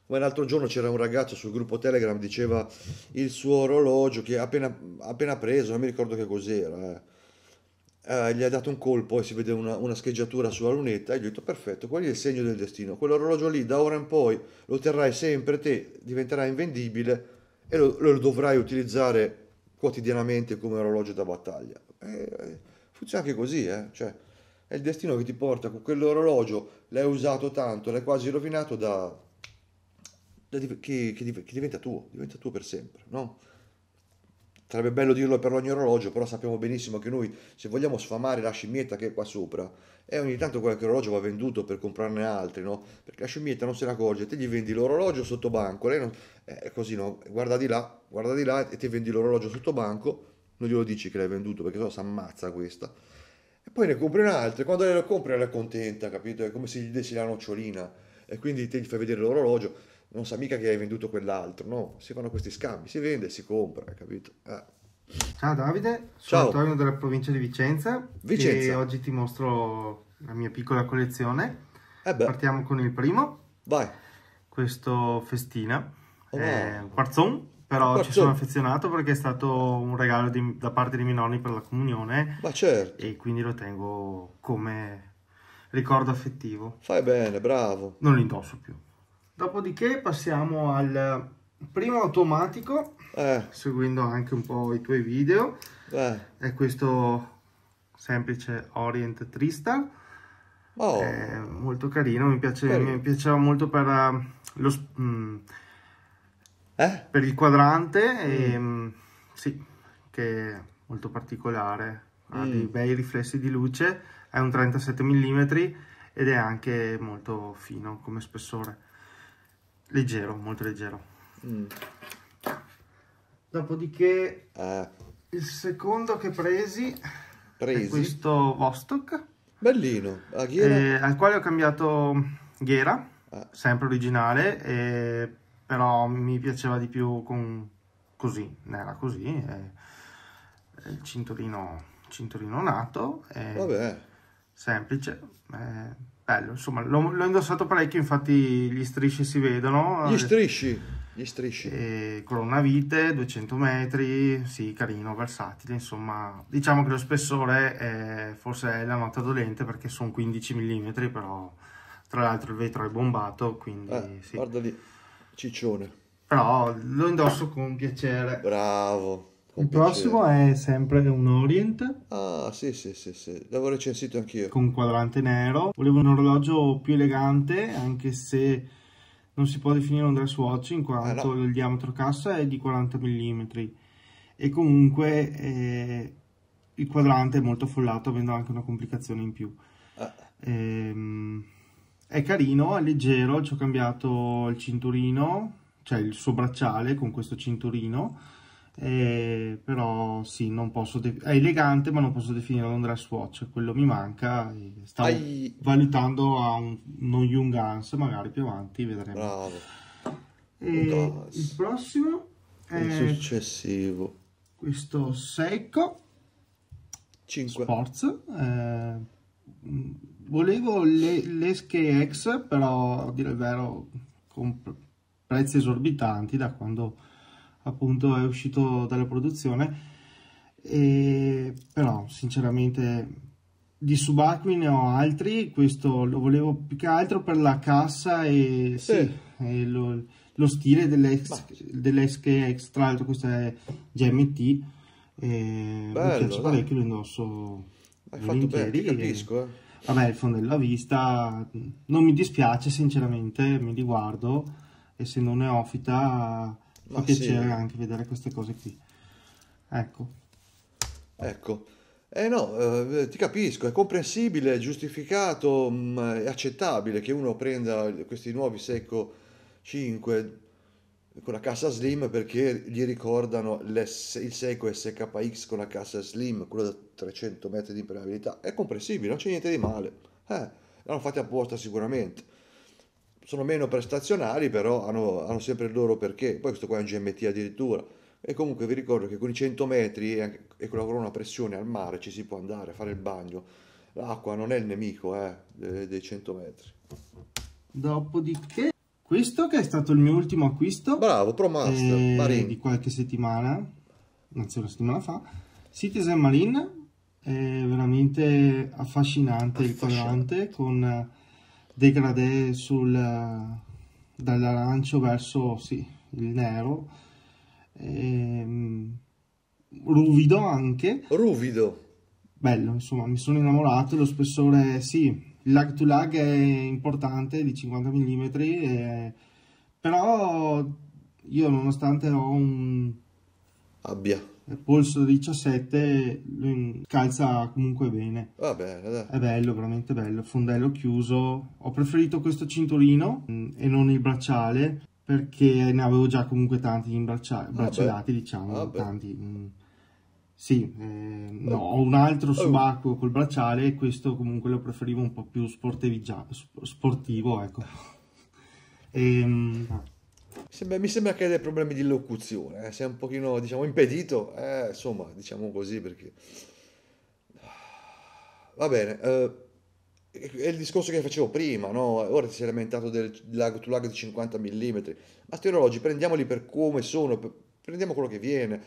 Come l'altro giorno c'era un ragazzo sul gruppo Telegram diceva il suo orologio che appena, appena preso, non mi ricordo che cos'era, eh. Eh, gli ha dato un colpo e si vede una, una scheggiatura sulla lunetta e gli ho detto perfetto, quello è il segno del destino, quell'orologio lì da ora in poi lo terrai sempre te, diventerà invendibile e lo, lo dovrai utilizzare quotidianamente come orologio da battaglia. E funziona anche così, eh? cioè, è il destino che ti porta con quell'orologio, l'hai usato tanto, l'hai quasi rovinato da, da che, che, diventa tuo, diventa tuo per sempre, no? Sarebbe bello dirlo per ogni orologio, però sappiamo benissimo che noi, se vogliamo sfamare la scimmietta che è qua sopra, e eh, ogni tanto qualche orologio va venduto per comprarne altri, no? Perché la scimmietta non se ne accorge, te gli vendi l'orologio sotto banco, lei non... Eh, è così, no? Guarda di là, guarda di là e ti vendi l'orologio sotto banco, non glielo dici che l'hai venduto perché sennò si ammazza questa. E poi ne compri un altro, quando lei lo compri, lei è contenta, capito? È come se gli dessi la nocciolina e quindi te gli fai vedere l'orologio non sa mica che hai venduto quell'altro, no? Si fanno questi scambi, si vende e si compra, capito? Eh. Ciao Davide, sono Ciao. Antonio della provincia di Vicenza, Vicenza. e oggi ti mostro la mia piccola collezione. Eh Partiamo con il primo. Vai. Questo Festina. Oh, è un quarzon, però quarzon. ci sono affezionato perché è stato un regalo di, da parte dei miei nonni per la comunione. Ma certo. E quindi lo tengo come ricordo affettivo. Fai bene, bravo. Non lo indosso più. Dopodiché passiamo al primo automatico, eh. seguendo anche un po' i tuoi video. Eh. È questo semplice Orient Tristar. Oh. È molto carino, mi, piace, Beh. mi piaceva molto per, eh, lo, mh, mm, eh? per il quadrante, mm. e, mm, mh, sì, che è molto particolare, mm. ha dei bei riflessi di luce, è un 37 mm ed è anche molto fino come spessore. Leggero, molto leggero. Mm. Dopodiché eh. il secondo che presi, presi. questo Vostok. Bellino, eh, al quale ho cambiato ghiera, eh. sempre originale, però mi piaceva di più con così, era così, eh, eh, il cinturino, cinturino nato, eh, semplice bello, insomma, l'ho, l'ho indossato parecchio, infatti gli strisci si vedono. Gli strisci? Gli strisci. E con vite, 200 metri, sì, carino, versatile, insomma. Diciamo che lo spessore è, forse è la nota dolente perché sono 15 mm, però tra l'altro il vetro è bombato, quindi... Eh, sì. Guarda lì, ciccione. Però lo indosso con piacere. Bravo. Il prossimo è sempre un Orient. Ah, sì, sì, sì, sì. L'avevo recensito anch'io. Con quadrante nero. Volevo un orologio più elegante, anche se non si può definire un dress watch in quanto ah, no. il diametro cassa è di 40 mm. E comunque eh, il quadrante è molto affollato, avendo anche una complicazione in più. Ah. Ehm, è carino, è leggero, ci ho cambiato il cinturino, cioè il suo bracciale con questo cinturino eh, però sì, non posso è elegante ma non posso definire un dress watch, quello mi manca, stavo Ai... valutando a un, uno Young Guns, magari più avanti vedremo. Bravo. E il prossimo è il successivo. Questo Seiko 5 Sports. Eh, volevo le, l'esche X, però a dire il vero con prezzi esorbitanti da quando appunto è uscito dalla produzione e, però sinceramente di subacquei ne ho altri questo lo volevo più che altro per la cassa e, sì. Sì, e lo, lo, stile dell'ex dell'ex tra l'altro questa è GMT e Bello, mi piace parecchio lo indosso hai fatto bene ti capisco eh. vabbè il fondello a vista non mi dispiace sinceramente mi riguardo essendo neofita ma Fa piacere sì. anche vedere queste cose qui. Ecco. Ecco. Eh no, eh, ti capisco, è comprensibile, è giustificato, mh, mm, è accettabile che uno prenda questi nuovi Secco 5 con la cassa slim perché gli ricordano il Seiko SKX con la cassa slim, quello da 300 metri di impermeabilità. È comprensibile, non c'è niente di male. Eh, l'hanno fatta apposta sicuramente sono meno prestazionali, però hanno, hanno, sempre il loro perché. Poi questo qua è un GMT addirittura. E comunque vi ricordo che con i 100 metri e, e con la corona pressione al mare ci si può andare a fare il bagno. L'acqua non è il nemico eh, dei, dei 100 metri. Dopodiché, questo che è stato il mio ultimo acquisto. Bravo, Pro Master eh, Marine. Di qualche settimana, anzi una settimana fa. Citizen Marine, è veramente affascinante, affascinante. il quadrante con degradé sul, dall'arancio verso sì, il nero, ehm, ruvido anche. Ruvido. Bello, insomma, mi sono innamorato, lo spessore sì, il lag to lag è importante di 50 mm, eh, però io nonostante ho un... Abbia polso 17 calza comunque bene va Vabbè, è bello veramente bello fondello chiuso ho preferito questo cinturino mm, e non il bracciale perché ne avevo già comunque tanti in braccia ah, braccialati diciamo Vabbè. Ah, tanti mm. sì, eh, no, ah. ho un altro oh. subacqueo col bracciale e questo comunque lo preferivo un po' più sportivo, ecco. e, ehm, Sembra, mi sembra che abbia problemi di locuzione, eh. si è un pochino, diciamo, impedito, eh, insomma, diciamo così, perché... Va bene, eh, è il discorso che facevo prima, no? Ora ti sei lamentato del lag to lag di 50 mm, ma sti orologi prendiamoli per come sono, per, prendiamo quello che viene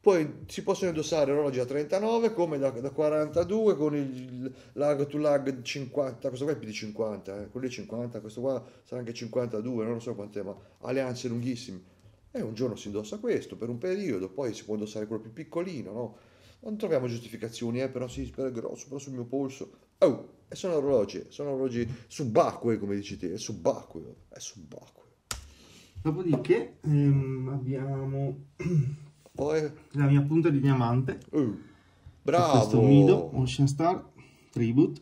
poi si possono indossare orologi da 39 come da, da 42 con il lag to lag 50, questo qua è più di 50, eh. quello lì 50, questo qua sarà anche 52, non lo so quant'è, ma alleanze lunghissime. E un giorno si indossa questo per un periodo, poi si può indossare quello più piccolino, no? Non troviamo giustificazioni, eh, però sì, per grosso, però sul mio polso. Oh, e sono orologi, sono orologi subacquei, come dici te, è subacqueo, è subacqueo. Dopodiché ehm, abbiamo poi... Eh. La mia punta di diamante. Uh, bravo! Questo Mido, Ocean Star, Tribute.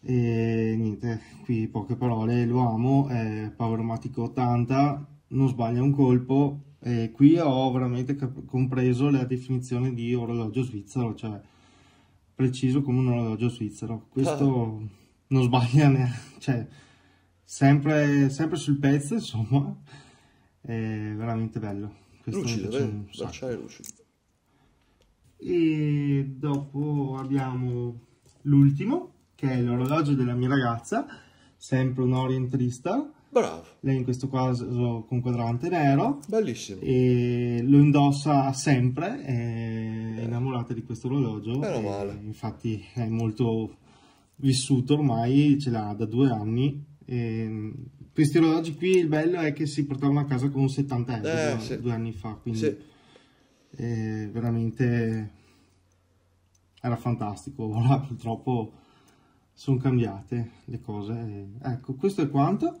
E niente, qui poche parole, lo amo, è Powermatic 80, non sbaglia un colpo. E qui ho veramente compreso la definizione di orologio svizzero, cioè preciso come un orologio svizzero. Questo ah. non sbaglia neanche, cioè sempre, sempre sul pezzo, insomma, è veramente bello lucido, l'acciaio lucido. E dopo abbiamo l'ultimo, che è l'orologio della mia ragazza, sempre un Orient Tristar. Bravo. Lei in questo caso con quadrante nero. Bellissimo. E lo indossa sempre, è eh. innamorata di questo orologio. Meno male. Infatti è molto vissuto ormai, ce l'ha da due anni. E questi orologi qui il bello è che si portavano a casa con un 70 euro eh, sì. due anni fa, quindi sì. eh, veramente era fantastico. Ora purtroppo sono cambiate le cose. Ecco, questo è quanto.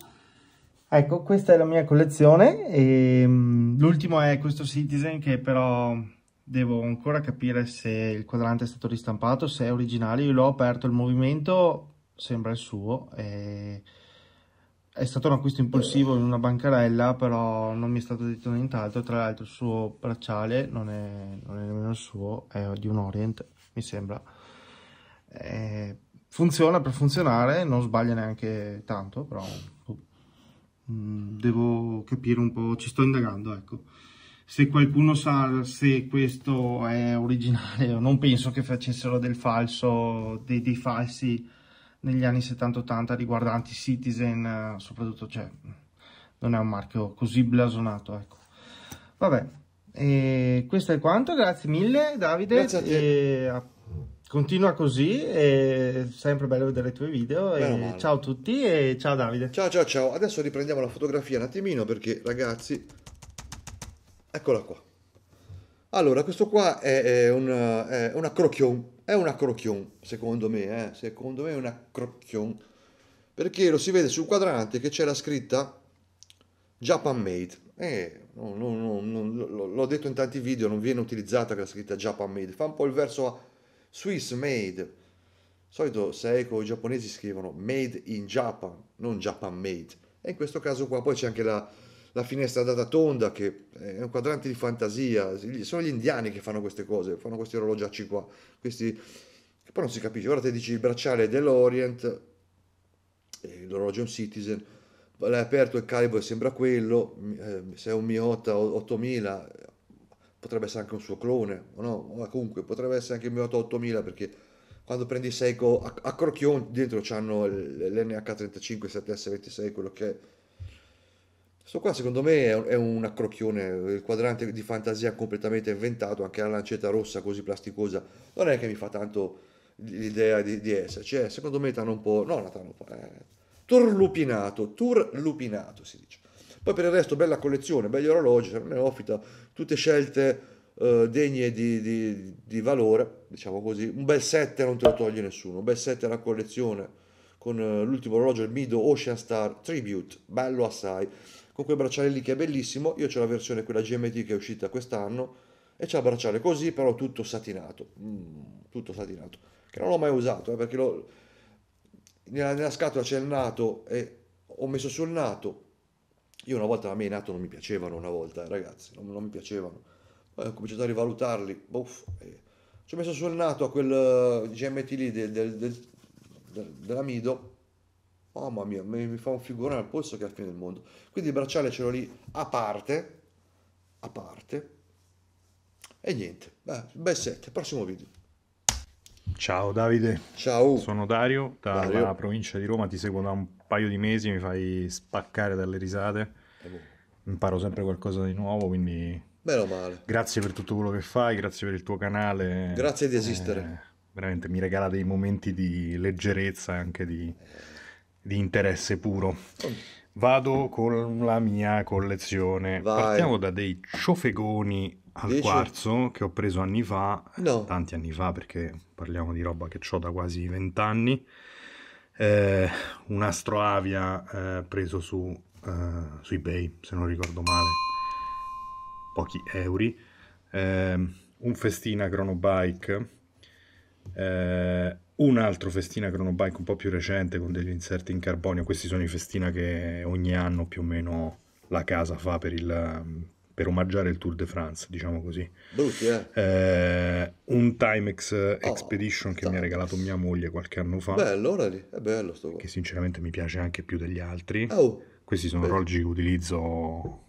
Ecco, questa è la mia collezione. Ehm, l'ultimo è questo Citizen che però devo ancora capire se il quadrante è stato ristampato, se è originale. Io l'ho aperto, il movimento sembra il suo. E è stato un acquisto impulsivo in una bancarella, però non mi è stato detto nient'altro. Tra l'altro, il suo bracciale non è, non è, nemmeno il suo, è di un Orient, mi sembra. Eh, funziona per funzionare, non sbaglia neanche tanto, però boh. mm, devo capire un po', ci sto indagando, ecco. Se qualcuno sa se questo è originale, non penso che facessero del falso, dei, dei falsi negli anni 70-80 riguardanti Citizen, eh, soprattutto cioè, non è un marchio così blasonato. Ecco. Vabbè, e questo è quanto, grazie mille Davide. Grazie a te. Ah, continua così, è sempre bello vedere i tuoi video. ciao a tutti e ciao Davide. Ciao ciao ciao, adesso riprendiamo la fotografia un attimino perché ragazzi, eccola qua. Allora, questo qua è, è un, eh, è un acrochion è una crocchion, secondo me, eh? secondo me è una crocchion. Perché lo si vede sul quadrante che c'è la scritta Japan Made. Eh, no, no, no, l'ho detto in tanti video, non viene utilizzata la scritta Japan Made. Fa un po' il verso a Swiss Made. Solito Seiko i giapponesi scrivono Made in Japan, non Japan Made. E in questo caso qua poi c'è anche la, la finestra data tonda, che è un quadrante di fantasia, sono gli indiani che fanno queste cose, fanno questi orologiacci qua, questi, che poi non si capisce, ora te dici il bracciale dell'Orient, l'orologio è un Citizen, l'hai aperto il calibro e sembra quello, eh, se è un Miota 8000 potrebbe essere anche un suo clone, o no? Ma comunque potrebbe essere anche il Miota 8000 perché quando prendi Seiko a, a Crocchion dentro c'hanno l'NH35 7S26, quello che è questo qua secondo me è un, è accrocchione, il quadrante di fantasia completamente inventato, anche la lancetta rossa così plasticosa, non è che mi fa tanto l'idea di, di esserci, cioè, secondo me t'hanno un po', no, t'hanno un po', eh, turlupinato, turlupinato si dice. Poi per il resto bella collezione, belli orologi, sono neofita, tutte scelte eh, degne di, di, di, valore, diciamo così, un bel set non te lo toglie nessuno, un bel set alla collezione con eh, l'ultimo orologio, il Mido Ocean Star Tribute, bello assai con quel bracciale lì che è bellissimo, io ho la versione quella GMT che è uscita quest'anno e c'è il bracciale così però tutto satinato, mm, tutto satinato, che non l'ho mai usato eh, perché lo, nella, nella, scatola c'è il nato e ho messo sul nato, io una volta a me i nato non mi piacevano una volta eh, ragazzi, non, non, mi piacevano, poi ho cominciato a rivalutarli, Uff, eh. ci ho messo sul nato a quel eh, GMT lì del, del, del, dell'amido Oh mamma mia, mi, mi fa un figurone al polso che è la fine del mondo. Quindi il bracciale ce l'ho lì a parte, a parte. E niente, beh, bel set, prossimo video. Ciao Davide. Ciao. Sono Dario, dalla Dario. provincia di Roma, ti seguo da un paio di mesi, mi fai spaccare dalle risate. Imparo sempre qualcosa di nuovo, quindi... Meno male. Grazie per tutto quello che fai, grazie per il tuo canale. Grazie di esistere. Eh, veramente mi regala dei momenti di leggerezza anche di... Eh di interesse puro. Vado con la mia collezione. Vai. Partiamo da dei ciofegoni al Dici? quarzo che ho preso anni fa, no. tanti anni fa perché parliamo di roba che ho da quasi vent'anni. Eh, un astroavia eh, preso su, eh, su eBay, se non ricordo male, pochi euro. Eh, un festina chronobike. Eh, un altro festina cronobike un po' più recente con degli inserti in carbonio, questi sono i festina che ogni anno più o meno la casa fa per, il, per omaggiare il Tour de France, diciamo così. Brutti, eh? eh un Timex oh, Expedition oh, che mi ha regalato mia moglie qualche anno fa. Bello, ora lì, è bello sto qua. Che sinceramente mi piace anche più degli altri. Oh, questi sono orologi che utilizzo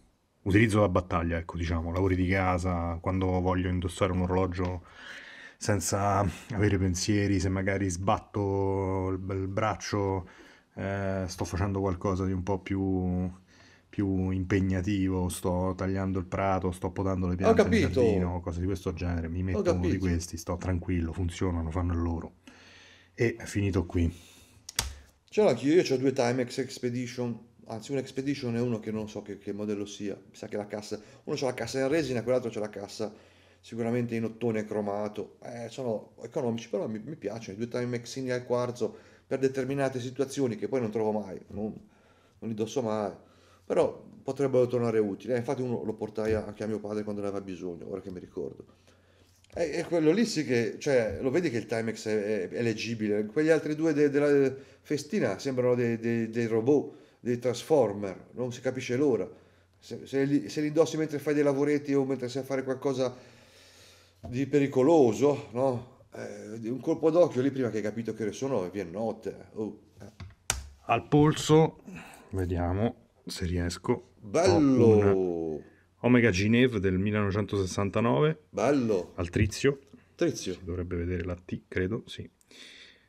utilizzo la battaglia, ecco, diciamo, lavori di casa, quando voglio indossare un orologio senza avere pensieri, se magari sbatto il, il braccio eh, sto facendo qualcosa di un po' più, più, impegnativo, sto tagliando il prato, sto potando le piante nel giardino, cose di questo genere, mi metto uno di questi, sto tranquillo, funzionano, fanno il loro. E finito qui. Ce l'ho anch'io, io ho due Timex Expedition, anzi un Expedition e uno che non so che, che modello sia, mi sa che la cassa, uno c'ha la cassa in resina, quell'altro c'ha la cassa sicuramente in ottone cromato, eh, sono economici, però mi, mi piacciono, i due time maxini al quarzo per determinate situazioni che poi non trovo mai, non, non li dosso mai, però potrebbero tornare utili, eh, infatti uno lo portai anche a mio padre quando ne aveva bisogno, ora che mi ricordo. E, quello lì sì che, cioè, lo vedi che il Timex è, è, è leggibile, quegli altri due de, della festina sembrano dei, dei, dei robot, dei transformer, non si capisce l'ora. Se, se, li, se, li, indossi mentre fai dei lavoretti o mentre sei a fare qualcosa di pericoloso, no? Eh, un colpo d'occhio lì prima che hai capito che ore sono, viene notte. Oh. Eh. Al polso, vediamo se riesco. Bello! Omega Ginev del 1969. Bello! Al Trizio. Trizio. Si dovrebbe vedere la T, credo, sì.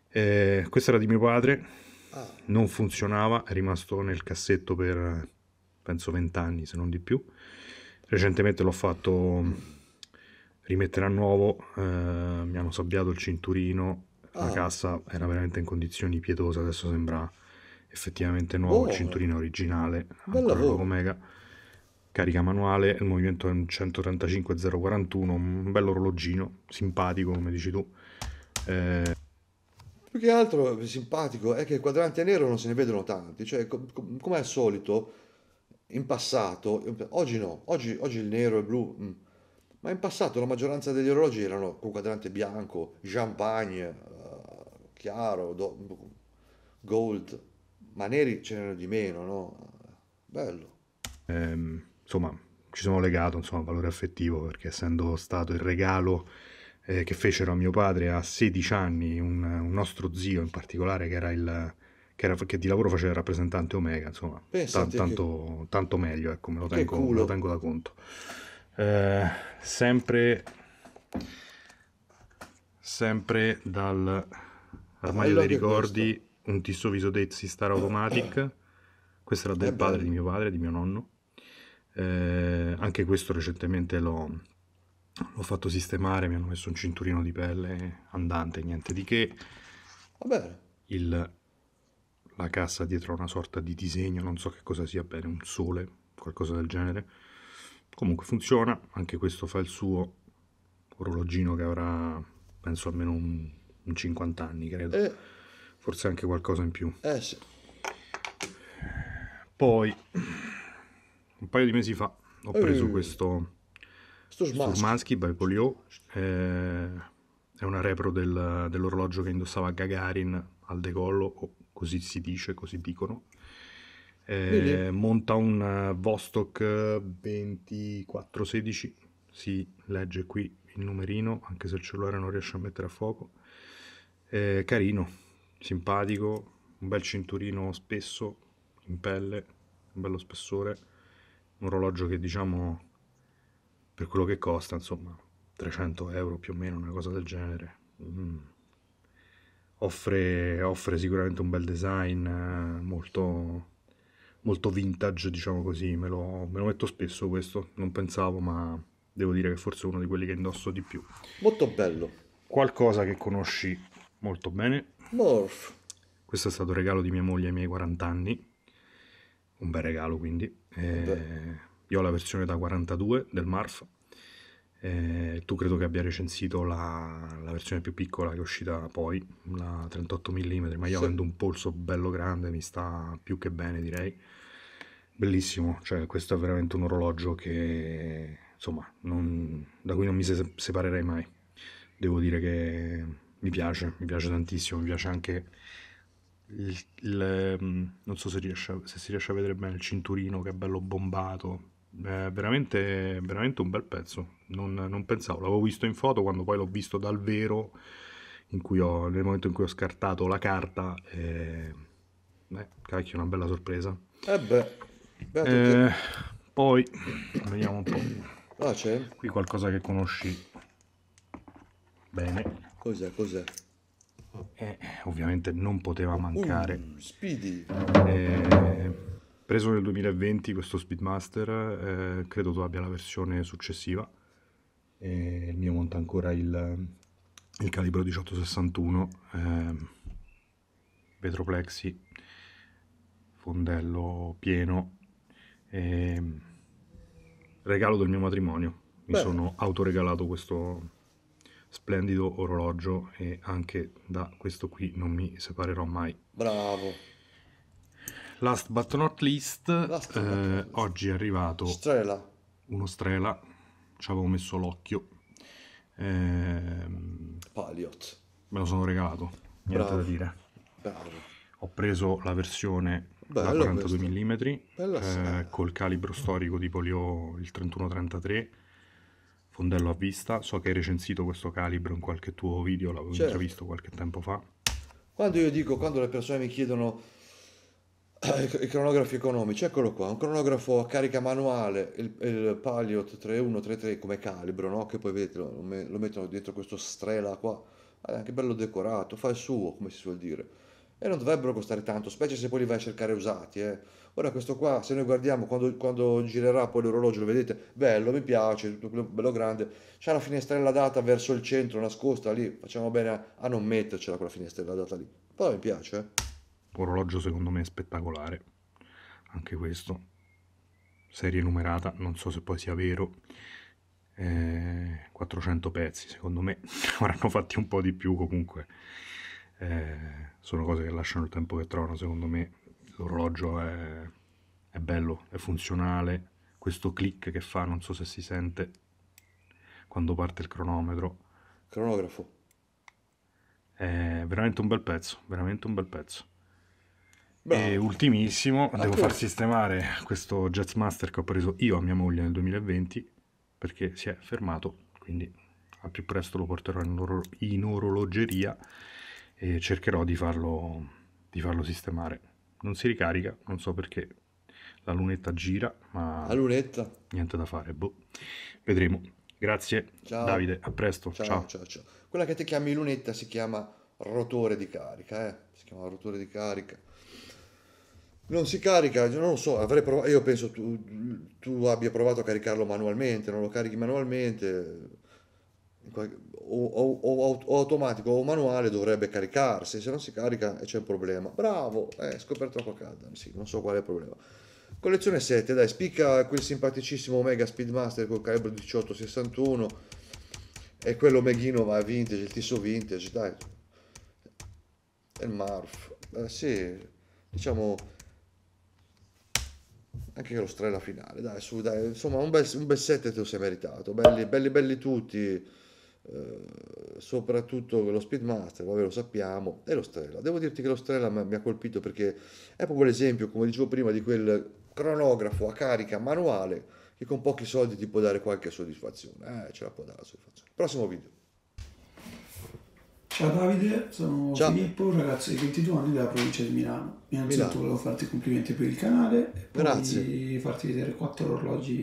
Eh, questa era di mio padre, ah. non funzionava, è rimasto nel cassetto per penso 20 anni, se non di più. Recentemente l'ho fatto rimettere a nuovo, eh, mi hanno sabbiato il cinturino, la ah. cassa era veramente in condizioni pietose, adesso sembra effettivamente nuovo, oh. il cinturino originale, Bella ancora logo mega, carica manuale, il movimento è un 135-041, un bello orologino, simpatico come dici tu. Eh, più che altro simpatico è che il quadrante nero non se ne vedono tanti, cioè com- com- come al solito in passato, oggi no, oggi, oggi il nero e il blu... Mh mm, ma in passato la maggioranza degli orologi erano con quadrante bianco, champagne, uh, chiaro, do, gold, ma neri ce n'erano di meno, no? Bello. Ehm, insomma, ci sono legato, insomma, valore affettivo, perché essendo stato il regalo eh, che fecero a mio padre a 16 anni, un, un nostro zio in particolare, che era il... Che, era, che, di lavoro faceva il rappresentante Omega, insomma, t- tanto, che... tanto meglio, ecco, me lo tengo, me lo tengo da conto. Eh, sempre sempre dal armadio dei ricordi un Tisso viso Visodezzi Star Automatic questo era del eh, padre di mio padre di mio nonno eh, anche questo recentemente l'ho, l'ho fatto sistemare mi hanno messo un cinturino di pelle andante niente di che Vabbè. Il, la cassa dietro una sorta di disegno non so che cosa sia bene un sole qualcosa del genere comunque funziona anche questo fa il suo orologino che avrà penso almeno un, un 50 anni credo eh, forse anche qualcosa in più eh sì. poi un paio di mesi fa ho eh. preso questo Sturmansky by Polio eh, è una repro del, dell'orologio che indossava Gagarin al decollo o così si dice così dicono eh, monta un eh, Vostok 2416, eh, si legge qui il numerino, anche se il cellulare non riesce a mettere a fuoco. Eh, carino, simpatico, un bel cinturino spesso, in pelle, un bello spessore, un orologio che diciamo per quello che costa, insomma, 300 euro più o meno, una cosa del genere. Mm. Offre, offre sicuramente un bel design eh, molto molto vintage, diciamo così, me lo, me lo, metto spesso questo, non pensavo, ma devo dire che forse è uno di quelli che indosso di più. Molto bello. Qualcosa che conosci molto bene. Morph. Questo è stato un regalo di mia moglie ai miei 40 anni, un bel regalo quindi. Eh, io ho la versione da 42 del Marf, eh, tu credo che abbia recensito la, la, versione più piccola che è uscita poi, la 38 mm, ma io sì. avendo un polso bello grande mi sta più che bene direi. Bellissimo, cioè questo è veramente un orologio che insomma non, da cui non mi se- separerei mai. Devo dire che mi piace, mi piace tantissimo, mi piace anche il, il mm, non so se, riesce, se si riesce a vedere bene il cinturino che è bello bombato, eh, veramente, veramente, un bel pezzo. Non, non, pensavo, l'avevo visto in foto quando poi l'ho visto dal vero, ho, nel momento in cui ho scartato la carta. Eh, beh, cacchio, una bella sorpresa. Eh beh, eh, poi vediamo un po'. Ah, c'è? Qui qualcosa che conosci bene. Cos'è? Cos'è? Eh, ovviamente non poteva mancare. Uh, speedy! Eh, preso nel 2020 questo Speedmaster, eh, credo tu abbia la versione successiva. E il mio monta ancora il, il calibro 1861, eh, vetroplexi, fondello pieno. Eh, regalo del mio matrimonio. Mi Beh. sono autoregalato questo splendido orologio e anche da questo qui non mi separerò mai. Bravo. Last but not least, but not eh, least. oggi è arrivato Strela. uno Strela, ci avevo messo l'occhio. Eh, Paliot. Me lo sono regalato, niente Bravo. da dire. Bravo. Ho preso la versione Bello 42 mm eh, col calibro storico di Polio il 3133 fondello a vista so che hai recensito questo calibro in qualche tuo video l'avevo certo. già visto qualche tempo fa quando io dico quando le persone mi chiedono eh, i cronografi economici, eccolo qua, un cronografo a carica manuale, il, il Paliot 3133 come calibro, no? che poi vedete lo, lo, mettono dietro questo strela qua, è eh, anche bello decorato, fa il suo come si suol dire, e non dovrebbero costare tanto, specie se poi li vai a cercare usati. Eh. Ora questo qua, se noi guardiamo quando, quando girerà poi l'orologio, lo vedete, bello, mi piace, tutto bello grande, c'è la finestrella data verso il centro nascosta lì, facciamo bene a, a non mettercela quella finestrella data lì, però mi piace. Eh orologio secondo me spettacolare, anche questo, serie numerata, non so se poi sia vero, eh, 400 pezzi secondo me, avranno fatti un po' di più comunque, eh, sono cose che lasciano il tempo che trovano secondo me, l'orologio è, è bello, è funzionale, questo click che fa, non so se si sente quando parte il cronometro. Cronografo. È veramente un bel pezzo, veramente un bel pezzo. Bravo. E ultimissimo, devo far sistemare questo Jazz Master che ho preso io a mia moglie nel 2020 perché si è fermato, quindi al più presto lo porterò in, oro- in orologeria e cercherò di farlo, di farlo sistemare. Non si ricarica, non so perché, la lunetta gira, ma la lunetta. niente da fare, boh. Vedremo. Grazie ciao. Davide, a presto. Ciao, ciao. ciao, ciao. Quella che ti chiami lunetta si chiama rotore di carica, eh? Si chiama rotore di carica non si carica, non lo so, avrei provato, io penso tu, tu abbia provato a caricarlo manualmente, non lo carichi manualmente, o, o, o, o automatico o manuale dovrebbe caricarsi, se non si carica eh, c'è un problema. Bravo, eh, scoperto la cacca, sì, non so qual è il problema. Collezione 7, dai, spicca quel simpaticissimo Omega Speedmaster col calibro 1861 e quello Meghino va vintage, il Tiso vintage, dai. E il Marf, eh, sì, diciamo anche lo strella finale, dai, su, dai, insomma un bel, un bel set te lo sei meritato, belli, belli, belli tutti, eh, soprattutto lo Speedmaster, vabbè lo sappiamo, e lo Strella. Devo dirti che lo Strella mi ha colpito perché è proprio l'esempio, come dicevo prima, di quel cronografo a carica manuale che con pochi soldi ti può dare qualche soddisfazione, eh, ce la può dare la soddisfazione. Prossimo video. Ciao Davide, sono Ciao. Filippo, un ragazzo di 22 anni della provincia di Milano. Innanzitutto volevo farti complimenti per il canale e poi Grazie. farti vedere quattro orologi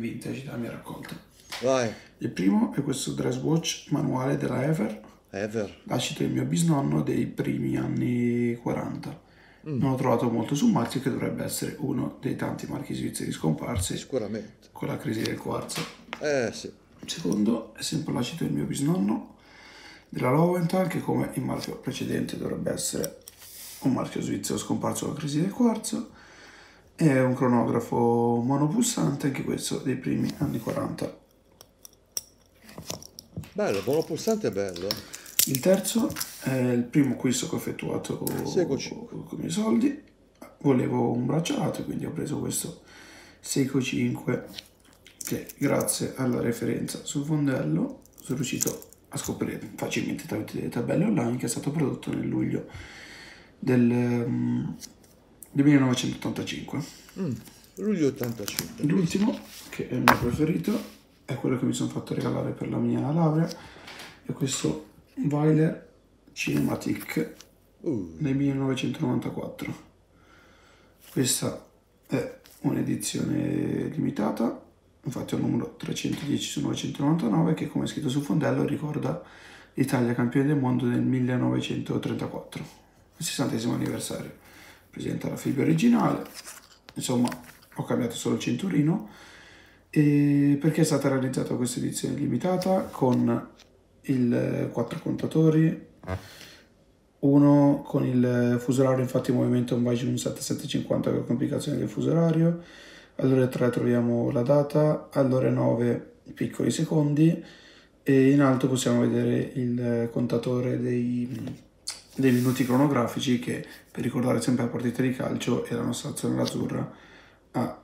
vintage da mia raccolta. Vai. Il primo è questo dress watch manuale della Ever. Ever. Lascito il mio bisnonno dei primi anni 40. Mm. Non ho trovato molto su Marzi che dovrebbe essere uno dei tanti marchi svizzeri scomparsi. Sicuramente. Con la crisi del quarzo. Eh sì. Il secondo è sempre lascito il mio bisnonno della Lowenthal che come il marchio precedente dovrebbe essere un marchio svizzero scomparso con la crisi del quarzo e un cronografo monopulsante, anche questo dei primi anni 40. Bello, monopulsante è bello. Il terzo è il primo acquisto che ho effettuato Seguoci. con i miei soldi. Volevo un bracciato quindi ho preso questo Seiko 5 che grazie alla referenza sul fondello sono riuscito scoprire facilmente tramite delle tabelle online che è stato prodotto nel luglio del, mm, del 1985. Mm, luglio 85. L'ultimo, che è il mio preferito, è quello che mi sono fatto regalare per la mia laurea, è questo Weiler Cinematic uh. nel 1994. Questa è un'edizione limitata infatti è un numero 310 su 999 che come scritto sul fondello ricorda l'Italia campione del mondo nel 1934, il 60 anniversario. Presenta la fibbia originale, insomma ho cambiato solo il cinturino e perché è stata realizzata questa edizione limitata con il 4 eh, contatori, uno con il fusolario infatti in movimento è un Vaijun 7750 che è la complicazione del fusolario, all'ore 3 troviamo la data, all'ore 9 piccoli secondi e in alto possiamo vedere il contatore dei, dei minuti cronografici che per ricordare sempre la partita di calcio e la nostra azione azzurra a, ah,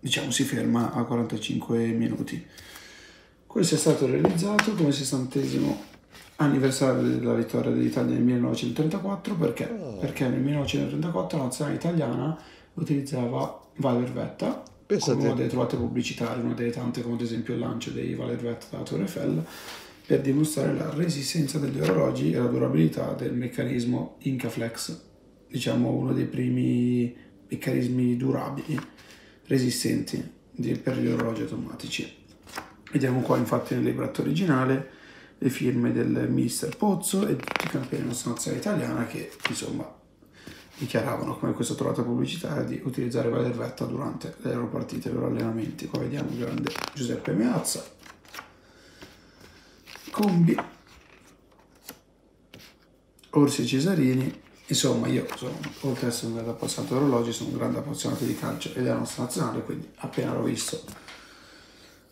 diciamo, si ferma a 45 minuti. Questo è stato realizzato come sessantesimo anniversario della vittoria dell'Italia nel 1934 perché? Perché nel 1934 la nazionale italiana utilizzava Valervetta come una delle trovate pubblicitarie, una delle tante come ad esempio il lancio dei Valervetta da Torre Eiffel, per dimostrare la resistenza degli orologi e la durabilità del meccanismo Incaflex, diciamo uno dei primi meccanismi durabili, resistenti per gli orologi automatici. Vediamo qua infatti nel libretto originale le firme del mister Pozzo e tutti i campioni della nazionale italiana che insomma dichiaravano come questa trovata pubblicitaria di utilizzare Valervetta durante le loro partite loro allenamenti. Qua vediamo il grande Giuseppe Meazza, Combi, Orsi e Cesarini. Insomma, io sono, oltre ad essere un grande appassionato di orologi, sono un grande appassionato di calcio e della nostra nazionale, quindi appena l'ho visto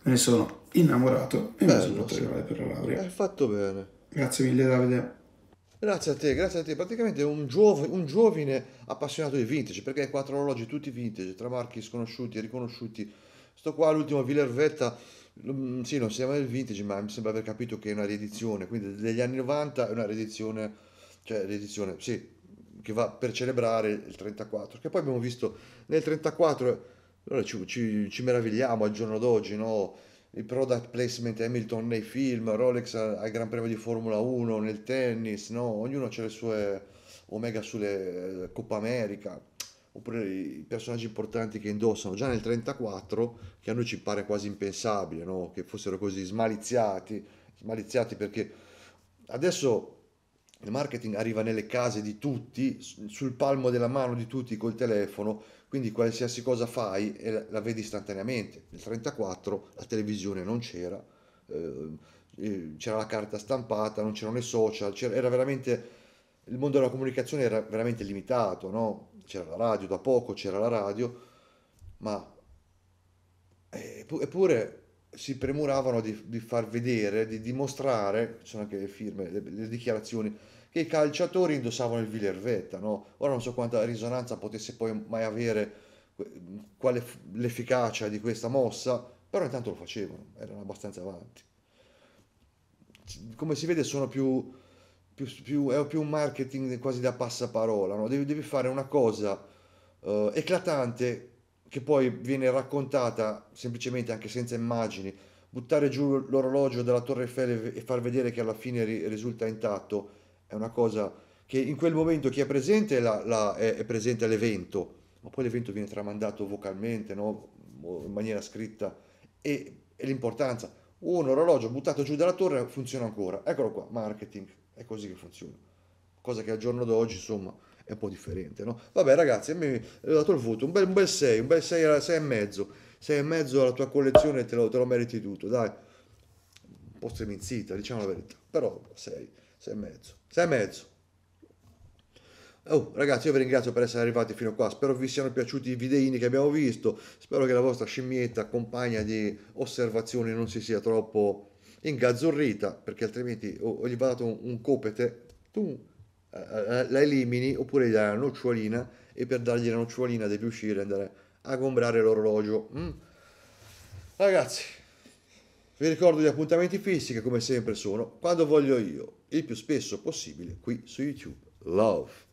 me ne sono innamorato e Bello, mi sono fatto sì. per la laurea. Hai fatto bene. Grazie mille Davide. Grazie a te, grazie a te. Praticamente un giovane, un giovine appassionato di vintage, perché hai quattro orologi tutti vintage, tra marchi sconosciuti e riconosciuti. Sto qua l'ultimo Villervetta, mm, sì, non si chiama del vintage, ma mi sembra aver capito che è una riedizione, quindi degli anni 90 è una riedizione, cioè riedizione, sì, che va per celebrare il 34, che poi abbiamo visto nel 34, allora ci, ci, ci meravigliamo al giorno d'oggi, no? il product placement Hamilton nei film, Rolex al Gran Premio di Formula 1, nel tennis, no? ognuno ha le sue Omega sulle eh, Coppa America, oppure i personaggi importanti che indossano già nel 34, che a noi ci pare quasi impensabile, no? che fossero così smaliziati, smaliziati perché adesso il marketing arriva nelle case di tutti, sul palmo della mano di tutti col telefono, quindi qualsiasi cosa fai eh, la vedi istantaneamente. Nel 34 la televisione non c'era, eh, eh, c'era la carta stampata, non c'erano i social, era veramente il mondo della comunicazione era veramente limitato, no? C'era la radio da poco, c'era la radio, ma eh, eppure si premuravano di, di far vedere, di dimostrare, ci sono anche le firme, le, le dichiarazioni, che i calciatori indossavano il Villervetta. no? Ora non so quanta risonanza potesse poi mai avere, quale l'efficacia di questa mossa, però intanto lo facevano, erano abbastanza avanti. Come si vede sono più, più, più è più un marketing quasi da passaparola, no? devi, devi fare una cosa uh, eclatante che poi viene raccontata semplicemente anche senza immagini, buttare giù l'orologio della Torre Eiffel e far vedere che alla fine risulta intatto è una cosa che in quel momento chi è presente è, la, la, è, è presente all'evento, ma poi l'evento viene tramandato vocalmente, no? in maniera scritta, e, e l'importanza. Un orologio buttato giù dalla torre funziona ancora. Eccolo qua, marketing, è così che funziona. Cosa che al giorno d'oggi, insomma, è un po' differente, no? Vabbè ragazzi, mi ho dato il voto, un bel, un bel 6, un bel 6 e mezzo, 6 e mezzo alla tua collezione te lo, te lo meriti tutto, dai. Un po' streminzita, diciamo la verità, però 6 sei e mezzo, sei e mezzo. Oh, ragazzi, io vi ringrazio per essere arrivati fino a qua. Spero vi siano piaciuti i videini che abbiamo visto. Spero che la vostra scimmietta compagna di osservazioni non si sia troppo ingazzurrita, perché altrimenti o, gli va dato un, un copete, tu eh, eh, la elimini, oppure gli dai la nocciolina e per dargli la nocciolina devi uscire e andare a gombrare l'orologio. Mm. Ragazzi, vi ricordo gli appuntamenti fissi che come sempre sono quando voglio io, il più spesso possibile qui su YouTube. Love.